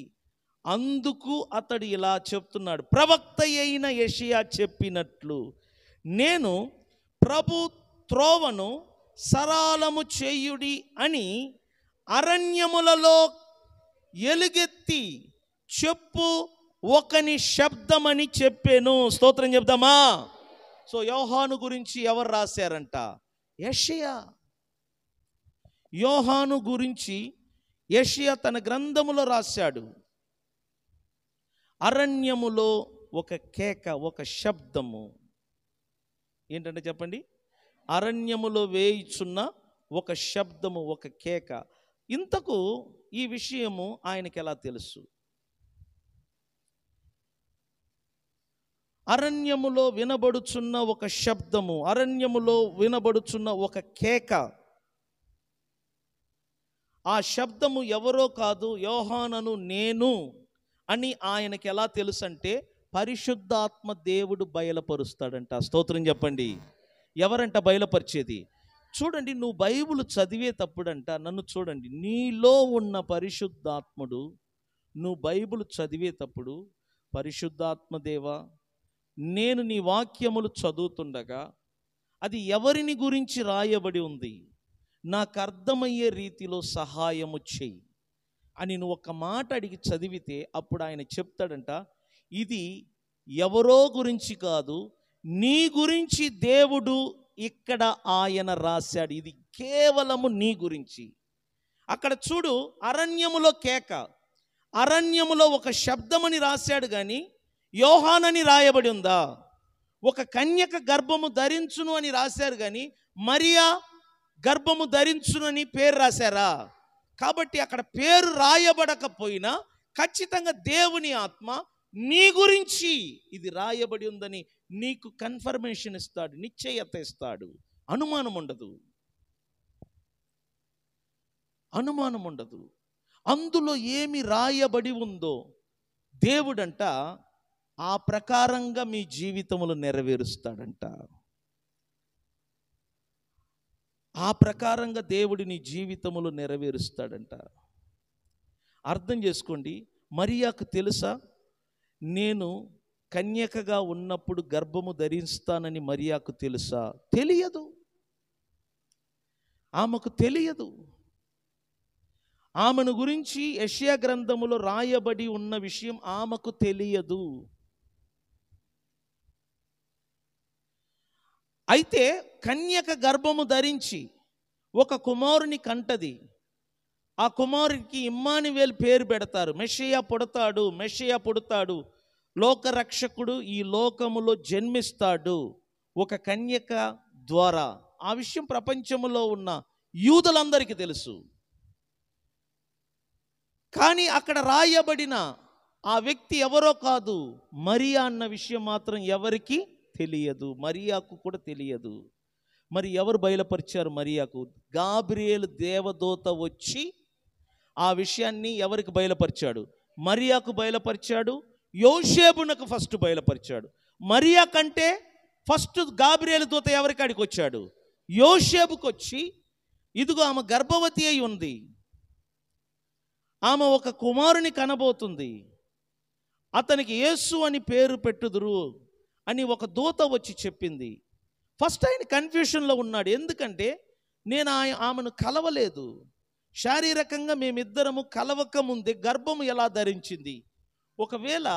అందుకు అతడు ఇలా చెప్తున్నాడు ప్రవక్త అయిన యషియా చెప్పినట్లు నేను ప్రభు త్రోవను సరాలము చేయుడి అని అరణ్యములలో ఎలుగెత్తి చెప్పు ఒకని శబ్దమని చెప్పాను స్తోత్రం చెప్దామా సో యోహాను గురించి ఎవరు రాశారంట యషయా యోహాను గురించి యషియా తన గ్రంథములో రాశాడు అరణ్యములో ఒక కేక ఒక శబ్దము ఏంటంటే చెప్పండి అరణ్యములో వేయిచున్న ఒక శబ్దము ఒక కేక ఇంతకు ఈ విషయము ఆయనకి ఎలా తెలుసు అరణ్యములో వినబడుచున్న ఒక శబ్దము అరణ్యములో వినబడుచున్న ఒక కేక ఆ శబ్దము ఎవరో కాదు యోహానను నేను అని ఆయనకి ఎలా తెలుసు అంటే పరిశుద్ధాత్మ దేవుడు బయలుపరుస్తాడంట స్తోత్రం చెప్పండి ఎవరంట బయలుపరిచేది చూడండి నువ్వు బైబుల్ తప్పుడంట నన్ను చూడండి నీలో ఉన్న పరిశుద్ధాత్ముడు నువ్వు బైబుల్ తప్పుడు పరిశుద్ధాత్మదేవ నేను నీ వాక్యములు చదువుతుండగా అది ఎవరిని గురించి రాయబడి ఉంది నాకు అర్థమయ్యే రీతిలో సహాయము చెయ్యి అని నువ్వు ఒక మాట అడిగి చదివితే అప్పుడు ఆయన చెప్తాడంట ఇది ఎవరో గురించి కాదు నీ గురించి దేవుడు ఇక్కడ ఆయన రాశాడు ఇది కేవలము నీ గురించి అక్కడ చూడు అరణ్యములో కేక అరణ్యములో ఒక శబ్దమని రాశాడు కానీ యోహానని రాయబడి ఉందా ఒక కన్యక గర్భము ధరించును అని రాశారు కానీ మరియా గర్భము ధరించునని పేరు రాశారా కాబట్టి అక్కడ పేరు రాయబడకపోయినా ఖచ్చితంగా దేవుని ఆత్మ నీ గురించి ఇది రాయబడి ఉందని నీకు కన్ఫర్మేషన్ ఇస్తాడు నిశ్చయత ఇస్తాడు అనుమానం ఉండదు అనుమానం ఉండదు అందులో ఏమి రాయబడి ఉందో దేవుడంట ఆ ప్రకారంగా మీ జీవితములు నెరవేరుస్తాడంట ఆ ప్రకారంగా దేవుడి నీ జీవితములు నెరవేరుస్తాడంట అర్థం చేసుకోండి మరియాకు తెలుసా నేను కన్యకగా ఉన్నప్పుడు గర్భము ధరిస్తానని మరియాకు తెలుసా తెలియదు ఆమెకు తెలియదు ఆమెను గురించి యష్యా గ్రంథములో రాయబడి ఉన్న విషయం ఆమెకు తెలియదు అయితే కన్యక గర్భము ధరించి ఒక కుమారుని కంటది ఆ కుమారుడికి ఇమ్మానివేల్ పేరు పెడతారు మెషయ్య పుడతాడు మెషయ్య పుడతాడు లోకరక్షకుడు ఈ లోకములో జన్మిస్తాడు ఒక కన్యక ద్వారా ఆ విషయం ప్రపంచంలో ఉన్న యూదులందరికీ తెలుసు కానీ అక్కడ రాయబడిన ఆ వ్యక్తి ఎవరో కాదు మరియా అన్న విషయం మాత్రం ఎవరికి తెలియదు మరియాకు కూడా తెలియదు మరి ఎవరు బయలుపరిచారు మరియాకు గాబ్రియేల్ దేవదూత వచ్చి ఆ విషయాన్ని ఎవరికి బయలుపరిచాడు మరియాకు బయలుపరిచాడు యోషేబునకు ఫస్ట్ బయలుపరిచాడు మరియా కంటే ఫస్ట్ గాబ్రియలు దూత ఎవరికాడికి వచ్చాడు యోషేబుకు వచ్చి ఇదిగో ఆమె గర్భవతి అయి ఉంది ఆమె ఒక కుమారుని కనబోతుంది అతనికి యేసు అని పేరు పెట్టుదురు అని ఒక దూత వచ్చి చెప్పింది ఫస్ట్ ఆయన కన్ఫ్యూషన్లో ఉన్నాడు ఎందుకంటే నేను ఆమెను కలవలేదు శారీరకంగా మేమిద్దరము కలవక ముందే గర్భము ఎలా ధరించింది ఒకవేళ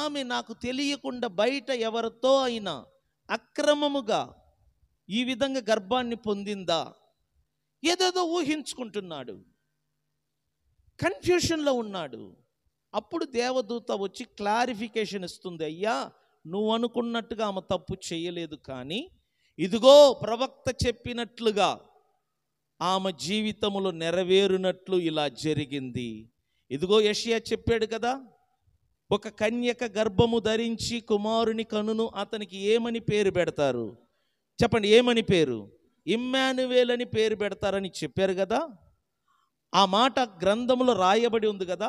ఆమె నాకు తెలియకుండా బయట ఎవరితో అయినా అక్రమముగా ఈ విధంగా గర్భాన్ని పొందిందా ఏదేదో ఊహించుకుంటున్నాడు కన్ఫ్యూషన్లో ఉన్నాడు అప్పుడు దేవదూత వచ్చి క్లారిఫికేషన్ ఇస్తుంది అయ్యా నువ్వు అనుకున్నట్టుగా ఆమె తప్పు చేయలేదు కానీ ఇదిగో ప్రవక్త చెప్పినట్లుగా ఆమె జీవితములో నెరవేరునట్లు ఇలా జరిగింది ఇదిగో యషియా చెప్పాడు కదా ఒక కన్యక గర్భము ధరించి కుమారుని కనును అతనికి ఏమని పేరు పెడతారు చెప్పండి ఏమని పేరు ఇమ్మానువేల్ అని పేరు పెడతారని చెప్పారు కదా ఆ మాట గ్రంథములో రాయబడి ఉంది కదా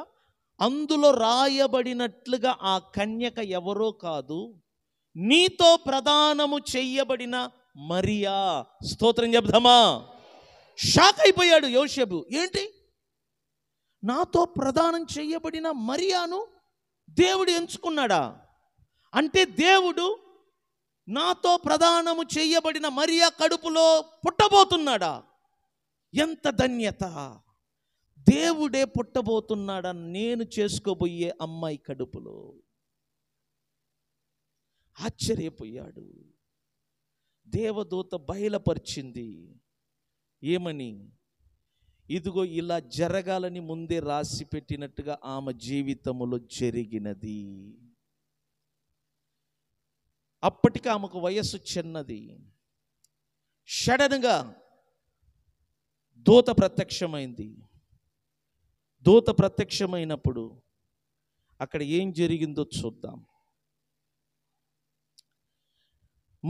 అందులో రాయబడినట్లుగా ఆ కన్యక ఎవరో కాదు నీతో ప్రదానము చెయ్యబడిన మరియా స్తోత్రం చెప్దామా షాక్ అయిపోయాడు యోషబు ఏంటి నాతో ప్రదానం చెయ్యబడిన మరియాను దేవుడు ఎంచుకున్నాడా అంటే దేవుడు నాతో ప్రదానము చేయబడిన మరియా కడుపులో పుట్టబోతున్నాడా ఎంత ధన్యత దేవుడే పుట్టబోతున్నాడా నేను చేసుకోబోయే అమ్మాయి కడుపులో ఆశ్చర్యపోయాడు దేవదూత బయలుపరిచింది ఏమని ఇదిగో ఇలా జరగాలని ముందే రాసి పెట్టినట్టుగా ఆమె జీవితంలో జరిగినది అప్పటికి ఆమెకు వయస్సు చిన్నది షడన్గా దూత ప్రత్యక్షమైంది దూత ప్రత్యక్షమైనప్పుడు అక్కడ ఏం జరిగిందో చూద్దాం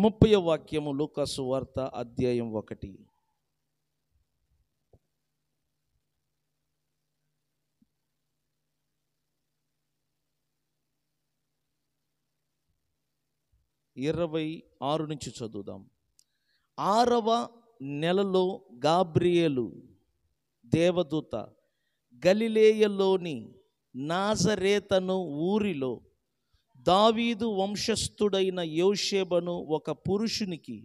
ముప్పై వాక్యము లోకాసు వార్త అధ్యాయం ఒకటి ఇరవై ఆరు నుంచి చదువుదాం ఆరవ నెలలో గాబ్రియేలు దేవదూత గలిలేయలోని నాజరేతను ఊరిలో దావీదు వంశస్థుడైన యోషేబను ఒక పురుషునికి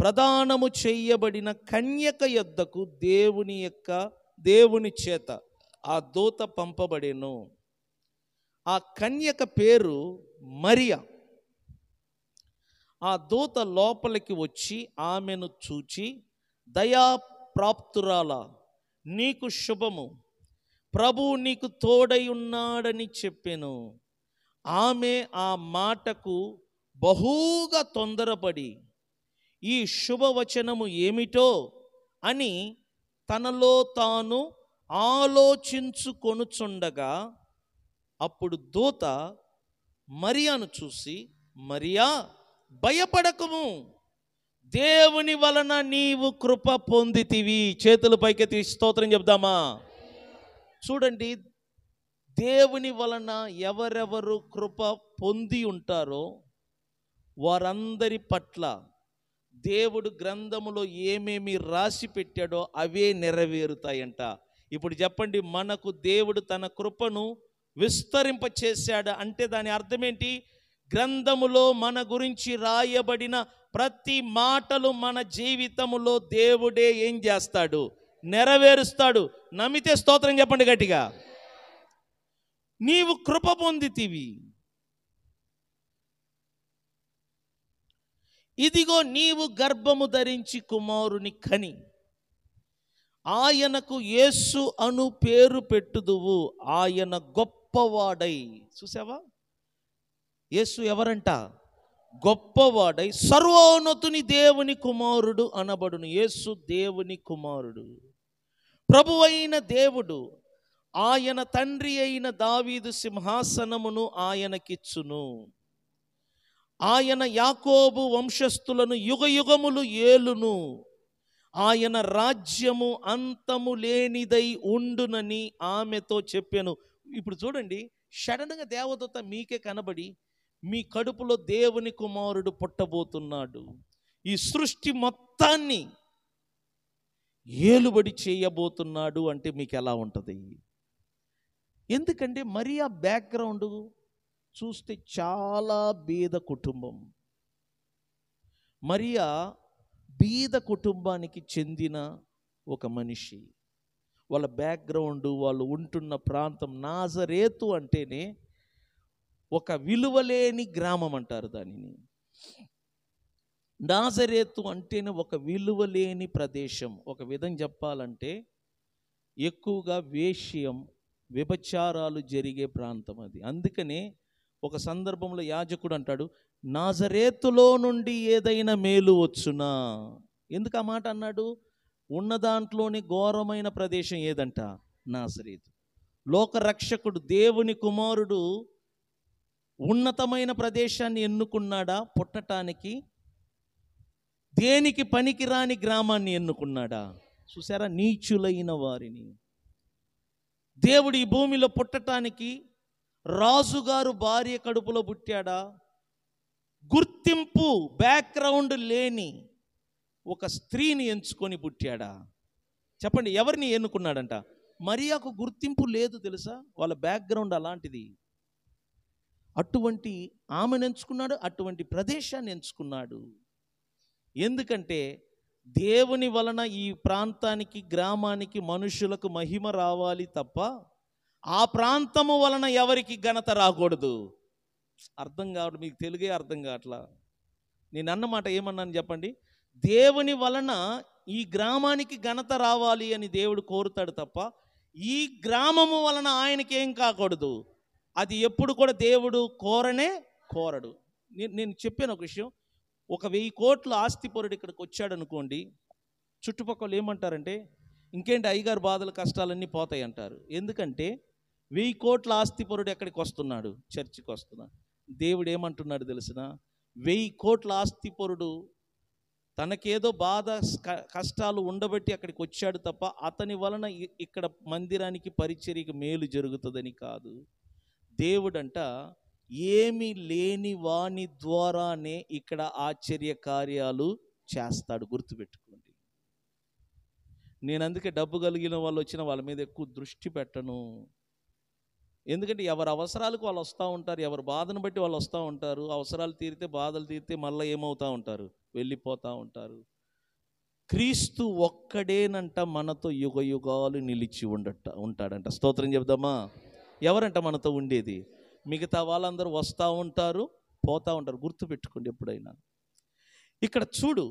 ప్రదానము చేయబడిన కన్యక యొద్దకు దేవుని యొక్క దేవుని చేత ఆ దూత పంపబడేను ఆ కన్యక పేరు మరియా ఆ దూత లోపలికి వచ్చి ఆమెను చూచి దయా ప్రాప్తురాల నీకు శుభము ప్రభు నీకు తోడై ఉన్నాడని చెప్పెను ఆమె ఆ మాటకు బహుగా తొందరపడి ఈ శుభవచనము ఏమిటో అని తనలో తాను ఆలోచించుకొనుచుండగా అప్పుడు దూత మరియాను చూసి మరియా భయపడకము దేవుని వలన నీవు కృప పొందితివి చేతులు తీసి స్తోత్రం చెప్దామా చూడండి దేవుని వలన ఎవరెవరు కృప పొంది ఉంటారో వారందరి పట్ల దేవుడు గ్రంథములో ఏమేమి రాసి పెట్టాడో అవే నెరవేరుతాయంట ఇప్పుడు చెప్పండి మనకు దేవుడు తన కృపను విస్తరింప చేశాడు అంటే దాని అర్థమేంటి గ్రంథములో మన గురించి రాయబడిన ప్రతి మాటలు మన జీవితములో దేవుడే ఏం చేస్తాడు నెరవేరుస్తాడు నమ్మితే స్తోత్రం చెప్పండి గట్టిగా నీవు కృప పొందితివి ఇదిగో నీవు గర్భము ధరించి కుమారుని కని ఆయనకు ఏసు అను పేరు పెట్టుదువు ఆయన గొప్పవాడై చూసావా యేసు ఎవరంట గొప్పవాడై సర్వోన్నతుని దేవుని కుమారుడు అనబడును యేసు దేవుని కుమారుడు ప్రభువైన దేవుడు ఆయన తండ్రి అయిన దావీదు సింహాసనమును ఆయనకిచ్చును ఆయన యాకోబు వంశస్థులను యుగ యుగములు ఏలును ఆయన రాజ్యము అంతము లేనిదై ఉండునని ఆమెతో చెప్పాను ఇప్పుడు చూడండి సడన్గా దేవదూత మీకే కనబడి మీ కడుపులో దేవుని కుమారుడు పుట్టబోతున్నాడు ఈ సృష్టి మొత్తాన్ని ఏలుబడి చేయబోతున్నాడు అంటే మీకు ఎలా ఉంటుంది ఎందుకంటే మరీ ఆ బ్యాక్గ్రౌండ్ చూస్తే చాలా బీద కుటుంబం మరియా బీద కుటుంబానికి చెందిన ఒక మనిషి వాళ్ళ బ్యాక్గ్రౌండ్ వాళ్ళు ఉంటున్న ప్రాంతం నాజరేతు అంటేనే ఒక విలువలేని గ్రామం అంటారు దానిని నాజరేతు అంటేనే ఒక విలువలేని ప్రదేశం ఒక విధం చెప్పాలంటే ఎక్కువగా వేష్యం విభచారాలు జరిగే ప్రాంతం అది అందుకనే ఒక సందర్భంలో యాజకుడు అంటాడు నాజరేతులో నుండి ఏదైనా మేలు వచ్చునా ఎందుకు ఆ మాట అన్నాడు ఉన్న దాంట్లోని ఘోరమైన ప్రదేశం ఏదంట నాజరేతు లోకరక్షకుడు దేవుని కుమారుడు ఉన్నతమైన ప్రదేశాన్ని ఎన్నుకున్నాడా పుట్టటానికి దేనికి పనికిరాని గ్రామాన్ని ఎన్నుకున్నాడా చూసారా నీచులైన వారిని దేవుడు ఈ భూమిలో పుట్టటానికి రాజుగారు భార్య కడుపులో పుట్టాడా గుర్తింపు బ్యాక్గ్రౌండ్ లేని ఒక స్త్రీని ఎంచుకొని పుట్టాడా చెప్పండి ఎవరిని ఎన్నుకున్నాడంట మరియాకు గుర్తింపు లేదు తెలుసా వాళ్ళ బ్యాక్గ్రౌండ్ అలాంటిది అటువంటి ఆమెను ఎంచుకున్నాడు అటువంటి ప్రదేశాన్ని ఎంచుకున్నాడు ఎందుకంటే దేవుని వలన ఈ ప్రాంతానికి గ్రామానికి మనుషులకు మహిమ రావాలి తప్ప ఆ ప్రాంతము వలన ఎవరికి ఘనత రాకూడదు అర్థం కావడం మీకు తెలుగే అర్థం కావట్లా నేను అన్నమాట ఏమన్నాను చెప్పండి దేవుని వలన ఈ గ్రామానికి ఘనత రావాలి అని దేవుడు కోరుతాడు తప్ప ఈ గ్రామము వలన ఆయనకేం కాకూడదు అది ఎప్పుడు కూడా దేవుడు కోరనే కోరడు నేను చెప్పాను ఒక విషయం ఒక వెయ్యి కోట్ల ఆస్తిపరుడు ఇక్కడికి వచ్చాడు అనుకోండి చుట్టుపక్కల ఏమంటారంటే ఇంకేంటి అయ్యగారు బాధలు కష్టాలన్నీ పోతాయి అంటారు ఎందుకంటే వెయ్యి కోట్ల ఆస్తిపరుడు ఎక్కడికి వస్తున్నాడు చర్చికి వస్తున్నాడు దేవుడు ఏమంటున్నాడు తెలిసిన వెయ్యి కోట్ల ఆస్తిపరుడు తనకేదో బాధ కష్టాలు ఉండబట్టి అక్కడికి వచ్చాడు తప్ప అతని వలన ఇక్కడ మందిరానికి పరిచర్యకు మేలు జరుగుతుందని కాదు దేవుడంట ఏమి లేని వాణి ద్వారానే ఇక్కడ ఆశ్చర్య కార్యాలు చేస్తాడు గుర్తుపెట్టుకోండి నేను అందుకే డబ్బు కలిగిన వాళ్ళు వచ్చిన వాళ్ళ మీద ఎక్కువ దృష్టి పెట్టను ఎందుకంటే ఎవరి అవసరాలకు వాళ్ళు వస్తూ ఉంటారు ఎవరి బాధను బట్టి వాళ్ళు వస్తూ ఉంటారు అవసరాలు తీరితే బాధలు తీరితే మళ్ళీ ఏమవుతూ ఉంటారు వెళ్ళిపోతూ ఉంటారు క్రీస్తు ఒక్కడేనంట మనతో యుగ యుగాలు నిలిచి ఉండట ఉంటాడంట స్తోత్రం చెబుదామా ఎవరంట మనతో ఉండేది మిగతా వాళ్ళందరూ వస్తూ ఉంటారు పోతూ ఉంటారు గుర్తుపెట్టుకోండి ఎప్పుడైనా ఇక్కడ చూడు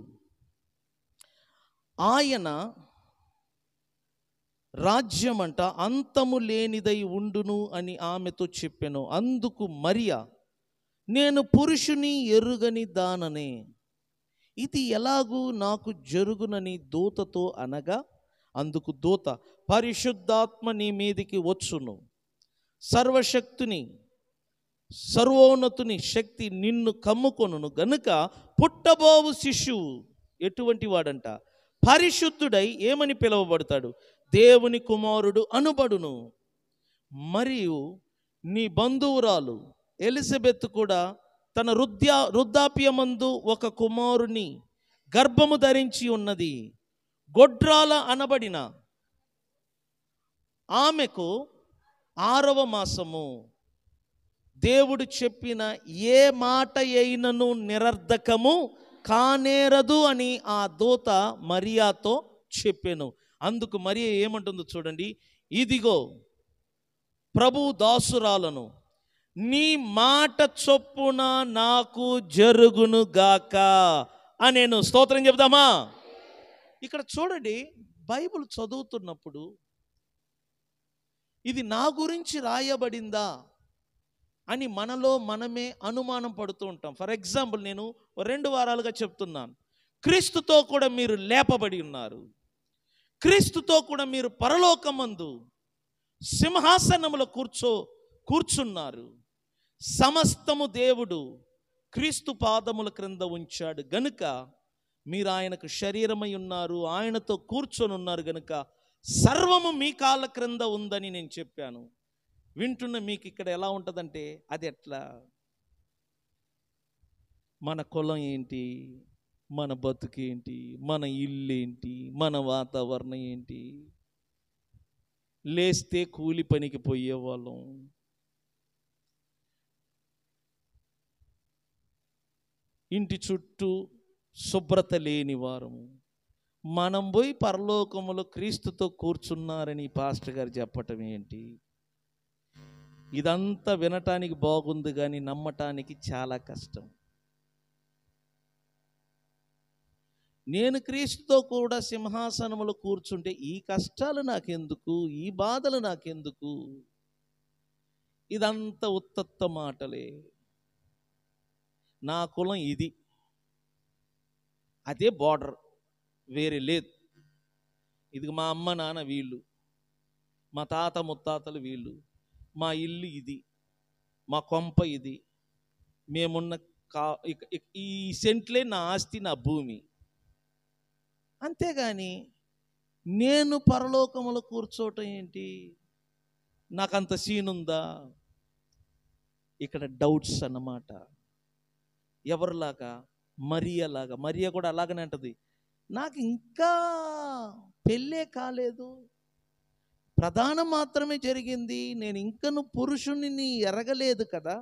ఆయన రాజ్యం అంట అంతము లేనిదై ఉండును అని ఆమెతో చెప్పాను అందుకు మరియా నేను పురుషుని ఎరుగని దాననే ఇది ఎలాగూ నాకు జరుగునని దూతతో అనగా అందుకు దూత పరిశుద్ధాత్మ నీ మీదికి వచ్చును సర్వశక్తుని సర్వోన్నతుని శక్తి నిన్ను కమ్ముకొనును గనుక పుట్టబోవు శిష్యువు ఎటువంటి వాడంట పరిశుద్ధుడై ఏమని పిలువబడతాడు దేవుని కుమారుడు అనుబడును మరియు నీ బంధువురాలు ఎలిజబెత్ కూడా తన వృద్ధ్యా వృద్ధాప్యమందు ఒక కుమారుని గర్భము ధరించి ఉన్నది గొడ్రాల అనబడిన ఆమెకు ఆరవ మాసము దేవుడు చెప్పిన ఏ మాట అయినను నిరర్ధకము కానేరదు అని ఆ దూత మరియాతో చెప్పాను అందుకు మరి ఏమంటుందో చూడండి ఇదిగో ప్రభు దాసురాలను నీ మాట చొప్పున నాకు జరుగును గాక అని నేను స్తోత్రం చెప్దామా ఇక్కడ చూడండి బైబిల్ చదువుతున్నప్పుడు ఇది నా గురించి రాయబడిందా అని మనలో మనమే అనుమానం పడుతూ ఉంటాం ఫర్ ఎగ్జాంపుల్ నేను రెండు వారాలుగా చెప్తున్నాను క్రీస్తుతో కూడా మీరు లేపబడి ఉన్నారు క్రీస్తుతో కూడా మీరు పరలోకమందు సింహాసనములో కూర్చో కూర్చున్నారు సమస్తము దేవుడు క్రీస్తు పాదముల క్రింద ఉంచాడు గనుక మీరు ఆయనకు శరీరమై ఉన్నారు ఆయనతో కూర్చొని ఉన్నారు గనుక సర్వము మీ కాళ్ళ క్రింద ఉందని నేను చెప్పాను వింటున్న మీకు ఇక్కడ ఎలా ఉంటుందంటే అది ఎట్లా మన కులం ఏంటి మన బతుకేంటి మన ఇల్లేంటి మన వాతావరణం ఏంటి లేస్తే కూలి పనికి పోయేవాళ్ళం ఇంటి చుట్టూ శుభ్రత లేని వారము మనం పోయి పరలోకములో క్రీస్తుతో కూర్చున్నారని పాస్టర్ గారు చెప్పటం ఏంటి ఇదంతా వినటానికి బాగుంది కానీ నమ్మటానికి చాలా కష్టం నేను క్రీస్తుతో కూడా సింహాసనములో కూర్చుంటే ఈ కష్టాలు నాకెందుకు ఈ బాధలు నాకెందుకు ఇదంతా ఉత్తత్త మాటలే నా కులం ఇది అదే బార్డర్ వేరే లేదు ఇది మా అమ్మ నాన్న వీళ్ళు మా తాత ముత్తాతలు వీళ్ళు మా ఇల్లు ఇది మా కొంప ఇది మేమున్న కా ఈ సెంట్లే నా ఆస్తి నా భూమి అంతేగాని నేను పరలోకములో కూర్చోవటం ఏంటి నాకంత సీన్ ఉందా ఇక్కడ డౌట్స్ అన్నమాట ఎవరిలాగా మరియలాగా మరియ కూడా అలాగనే అంటది నాకు ఇంకా పెళ్ళే కాలేదు ప్రధానం మాత్రమే జరిగింది నేను ఇంకను పురుషుని ఎరగలేదు కదా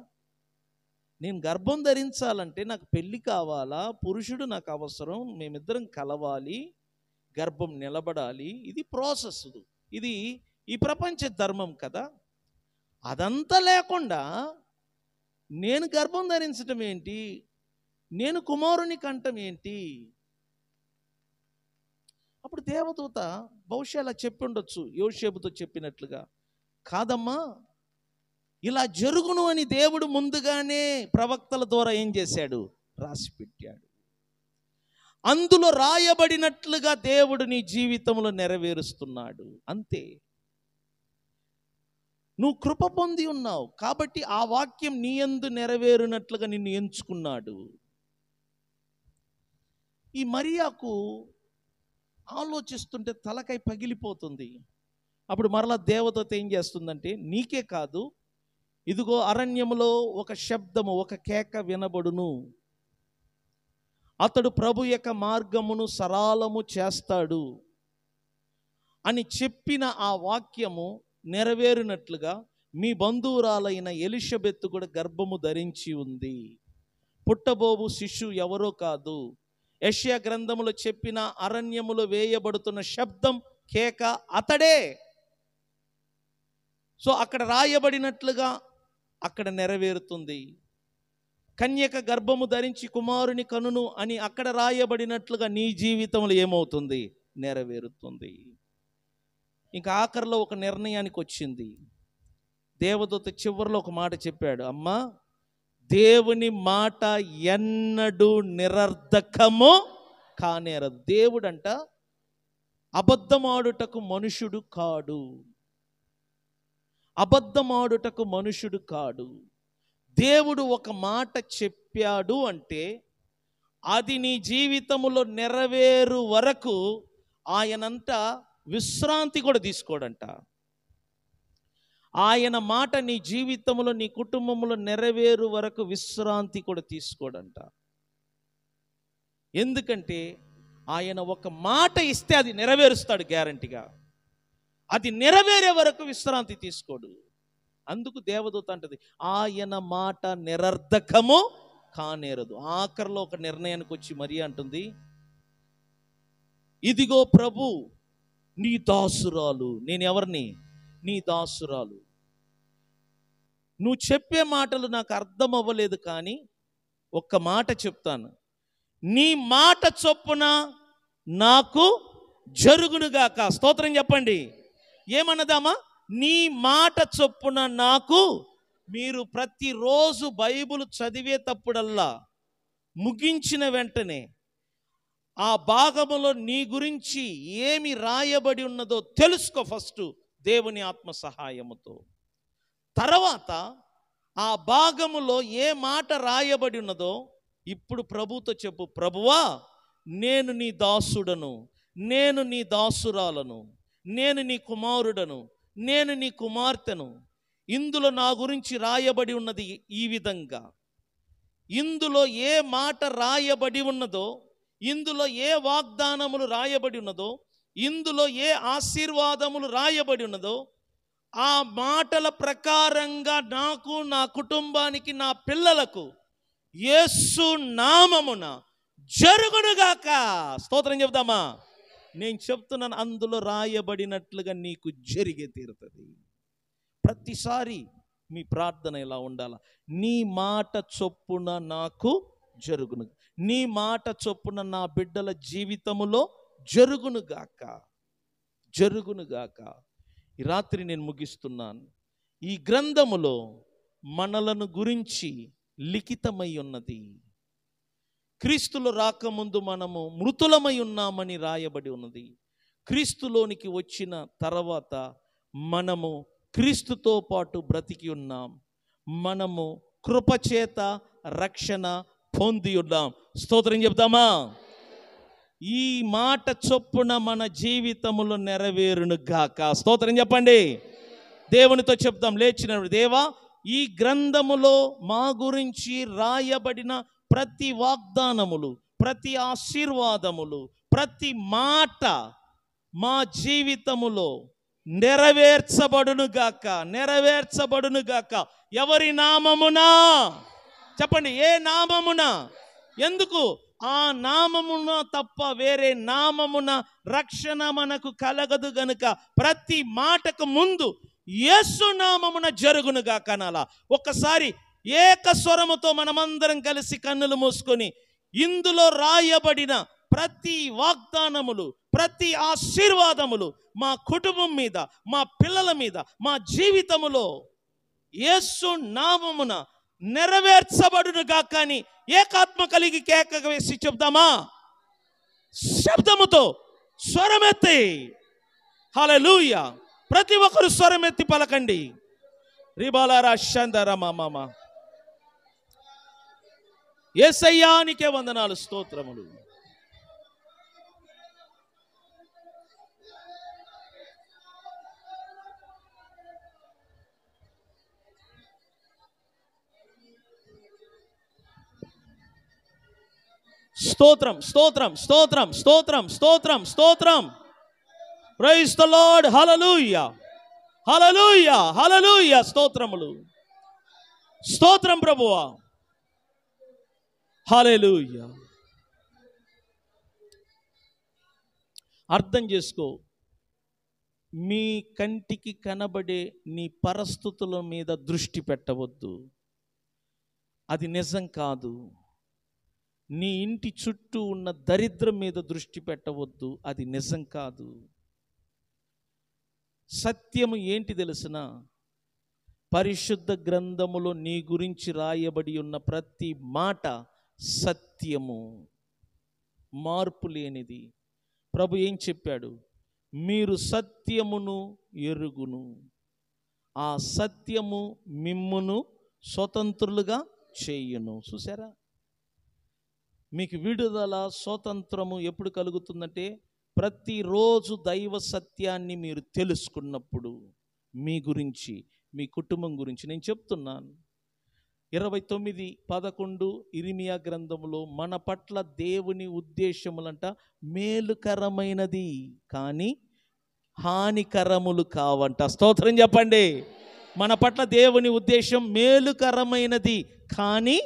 నేను గర్భం ధరించాలంటే నాకు పెళ్ళి కావాలా పురుషుడు నాకు అవసరం మేమిద్దరం కలవాలి గర్భం నిలబడాలి ఇది ప్రాసెస్ ఇది ఈ ప్రపంచ ధర్మం కదా అదంతా లేకుండా నేను గర్భం ధరించటం ఏంటి నేను కుమారుని కంటం ఏంటి అప్పుడు దేవదూత బహుశా ఇలా చెప్పి ఉండొచ్చు యోషేపుతో చెప్పినట్లుగా కాదమ్మా ఇలా జరుగును అని దేవుడు ముందుగానే ప్రవక్తల ద్వారా ఏం చేశాడు రాసిపెట్టాడు అందులో రాయబడినట్లుగా దేవుడు నీ జీవితంలో నెరవేరుస్తున్నాడు అంతే నువ్వు కృప పొంది ఉన్నావు కాబట్టి ఆ వాక్యం నీ ఎందు నెరవేరినట్లుగా నిన్ను ఎంచుకున్నాడు ఈ మరియాకు ఆలోచిస్తుంటే తలకై పగిలిపోతుంది అప్పుడు మరలా దేవతతో ఏం చేస్తుందంటే నీకే కాదు ఇదిగో అరణ్యములో ఒక శబ్దము ఒక కేక వినబడును అతడు ప్రభు యొక్క మార్గమును సరాలము చేస్తాడు అని చెప్పిన ఆ వాక్యము నెరవేరినట్లుగా మీ బంధువురాలైన ఎలిషబెత్తు కూడా గర్భము ధరించి ఉంది పుట్టబోబు శిష్యు ఎవరో కాదు యష్య గ్రంథములు చెప్పిన అరణ్యములు వేయబడుతున్న శబ్దం కేక అతడే సో అక్కడ రాయబడినట్లుగా అక్కడ నెరవేరుతుంది కన్యక గర్భము ధరించి కుమారుని కనును అని అక్కడ రాయబడినట్లుగా నీ జీవితంలో ఏమవుతుంది నెరవేరుతుంది ఇంకా ఆఖరిలో ఒక నిర్ణయానికి వచ్చింది దేవదూత చివరిలో ఒక మాట చెప్పాడు అమ్మా దేవుని మాట ఎన్నడూ నిరర్ధకము కానేరదు దేవుడంట అబద్ధమాడుటకు మనుషుడు కాడు అబద్ధమాడుటకు మనుషుడు కాడు దేవుడు ఒక మాట చెప్పాడు అంటే అది నీ జీవితంలో నెరవేరు వరకు ఆయనంతా విశ్రాంతి కూడా తీసుకోడంట ఆయన మాట నీ జీవితంలో నీ కుటుంబంలో నెరవేరు వరకు విశ్రాంతి కూడా తీసుకోడంట ఎందుకంటే ఆయన ఒక మాట ఇస్తే అది నెరవేరుస్తాడు గ్యారంటీగా అది నెరవేరే వరకు విశ్రాంతి తీసుకోడు అందుకు దేవదూత అంటది ఆయన మాట నిరర్ధకము కానేరదు ఆఖరిలో ఒక నిర్ణయానికి వచ్చి మరీ అంటుంది ఇదిగో ప్రభు నీ దాసురాలు నేను ఎవరిని నీ దాసురాలు నువ్వు చెప్పే మాటలు నాకు అర్థం అవ్వలేదు కానీ ఒక్క మాట చెప్తాను నీ మాట చొప్పున నాకు జరుగునుగాక స్తోత్రం చెప్పండి ఏమన్నదామా నీ మాట చొప్పున నాకు మీరు ప్రతిరోజు బైబుల్ చదివేటప్పుడల్లా ముగించిన వెంటనే ఆ భాగములో నీ గురించి ఏమి రాయబడి ఉన్నదో తెలుసుకో ఫస్ట్ దేవుని ఆత్మ సహాయముతో తర్వాత ఆ భాగములో ఏ మాట రాయబడి ఉన్నదో ఇప్పుడు ప్రభుతో చెప్పు ప్రభువా నేను నీ దాసుడను నేను నీ దాసురాలను నేను నీ కుమారుడను నేను నీ కుమార్తెను ఇందులో నా గురించి రాయబడి ఉన్నది ఈ విధంగా ఇందులో ఏ మాట రాయబడి ఉన్నదో ఇందులో ఏ వాగ్దానములు రాయబడి ఉన్నదో ఇందులో ఏ ఆశీర్వాదములు రాయబడి ఉన్నదో ఆ మాటల ప్రకారంగా నాకు నా కుటుంబానికి నా పిల్లలకు యేసు నామమున జరుగునుగాక స్తోత్రం చెబుదామా నేను చెప్తున్నాను అందులో రాయబడినట్లుగా నీకు జరిగే తీరుతుంది ప్రతిసారి మీ ప్రార్థన ఇలా ఉండాల నీ మాట చొప్పున నాకు జరుగును నీ మాట చొప్పున నా బిడ్డల జీవితములో జరుగునుగాక జరుగునుగాక ఈ రాత్రి నేను ముగిస్తున్నాను ఈ గ్రంథములో మనలను గురించి లిఖితమై ఉన్నది క్రీస్తులు రాకముందు మనము మృతులమై ఉన్నామని రాయబడి ఉన్నది క్రీస్తులోనికి వచ్చిన తర్వాత మనము క్రీస్తుతో పాటు బ్రతికి ఉన్నాం మనము కృపచేత రక్షణ పొంది ఉన్నాం స్తోత్రం చెప్తామా ఈ మాట చొప్పున మన జీవితములు నెరవేరును గాక స్తోత్రం చెప్పండి దేవునితో చెప్దాం లేచిన దేవా ఈ గ్రంథములో మా గురించి రాయబడిన ప్రతి వాగ్దానములు ప్రతి ఆశీర్వాదములు ప్రతి మాట మా జీవితములో నెరవేర్చబడునుగాక నెరవేర్చబడునుగాక ఎవరి నామమునా చెప్పండి ఏ నామమునా ఎందుకు ఆ నామమున తప్ప వేరే నామమున రక్షణ మనకు కలగదు గనుక ప్రతి మాటకు ముందు యేసు నామమున జరుగునుగా కనాల ఒకసారి ఏక స్వరముతో మనమందరం కలిసి కన్నులు మూసుకొని ఇందులో రాయబడిన ప్రతి వాగ్దానములు ప్రతి ఆశీర్వాదములు మా కుటుంబం మీద మా పిల్లల మీద మా జీవితములో యేసు నామమున నెరవేర్చబడునుగా కానీ ఏకాత్మ కలిగి కేక వేసి చెప్దామా శబ్దముతో స్వరమెత్తి హలలుయ ప్రతి ఒక్కరు స్వరమెత్తి పలకండి రిబాలారా షందరా మామ ఏసయ్యానికే వందనాలు స్తోత్రములు స్తోత్రం స్తోత్రం స్తోత్రం స్తోత్రం స్తోత్రం స్తోత్రం praise the Lord hallelujah hallelujah hallelujah స్తోత్రములు స్తోత్రం ప్రభువా హలలుయ అర్థం చేసుకో మీ కంటికి కనబడే నీ పరిస్థితుల మీద దృష్టి పెట్టవద్దు అది నిజం కాదు నీ ఇంటి చుట్టూ ఉన్న దరిద్రం మీద దృష్టి పెట్టవద్దు అది నిజం కాదు సత్యము ఏంటి తెలిసిన పరిశుద్ధ గ్రంథములో నీ గురించి రాయబడి ఉన్న ప్రతి మాట సత్యము మార్పు లేనిది ప్రభు ఏం చెప్పాడు మీరు సత్యమును ఎరుగును ఆ సత్యము మిమ్మును స్వతంత్రులుగా చేయును చూసారా మీకు విడుదల స్వతంత్రము ఎప్పుడు కలుగుతుందంటే ప్రతిరోజు దైవ సత్యాన్ని మీరు తెలుసుకున్నప్పుడు మీ గురించి మీ కుటుంబం గురించి నేను చెప్తున్నాను ఇరవై తొమ్మిది పదకొండు ఇరిమియా గ్రంథంలో మన పట్ల దేవుని ఉద్దేశములంట మేలుకరమైనది కానీ హానికరములు కావంట స్తోత్రం చెప్పండి మన పట్ల దేవుని ఉద్దేశం మేలుకరమైనది కానీ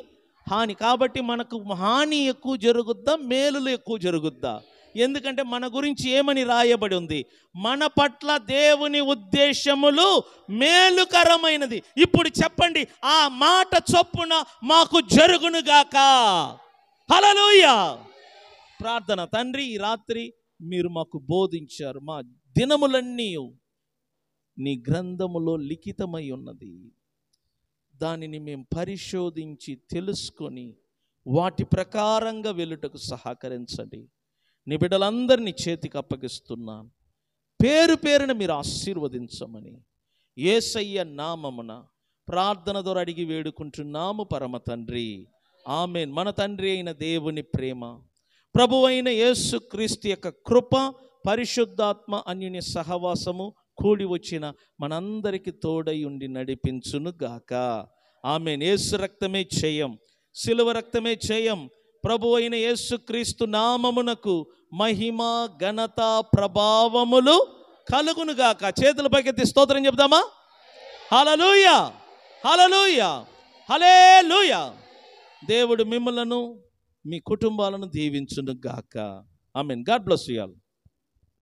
హాని కాబట్టి మనకు హాని ఎక్కువ జరుగుద్దా మేలులు ఎక్కువ జరుగుద్దా ఎందుకంటే మన గురించి ఏమని రాయబడి ఉంది మన పట్ల దేవుని ఉద్దేశములు మేలుకరమైనది ఇప్పుడు చెప్పండి ఆ మాట చొప్పున మాకు జరుగునుగాక హలలోయ ప్రార్థన తండ్రి ఈ రాత్రి మీరు మాకు బోధించారు మా దినములన్నీ నీ గ్రంథములో లిఖితమై ఉన్నది దానిని మేము పరిశోధించి తెలుసుకొని వాటి ప్రకారంగా వెళ్ళుటకు సహకరించండి నీ బిడ్డలందరినీ చేతికి అప్పగిస్తున్నాను పేరు పేరున మీరు ఆశీర్వదించమని ఏసయ్య నామమున ప్రార్థన ద్వారా అడిగి వేడుకుంటున్నాము పరమ తండ్రి ఆమెన్ మన తండ్రి అయిన దేవుని ప్రేమ ప్రభు అయిన యేసు క్రీస్తు యొక్క కృప పరిశుద్ధాత్మ అన్యుని సహవాసము కూడి వచ్చిన మనందరికీ తోడై ఉండి నడిపించును గాక ఆమె యేసు రక్తమే చేయం సిలువ రక్తమే చేయం ప్రభు అయిన యేసుక్రీస్తు నామమునకు మహిమ ఘనత ప్రభావములు కలుగునుగాక చేతుల పైకెత్తి స్తోత్రం చెప్దామా హలలుయా హలలుయా హలే లూయ దేవుడు మిమ్మలను మీ కుటుంబాలను దీవించును గాక I mean God bless you all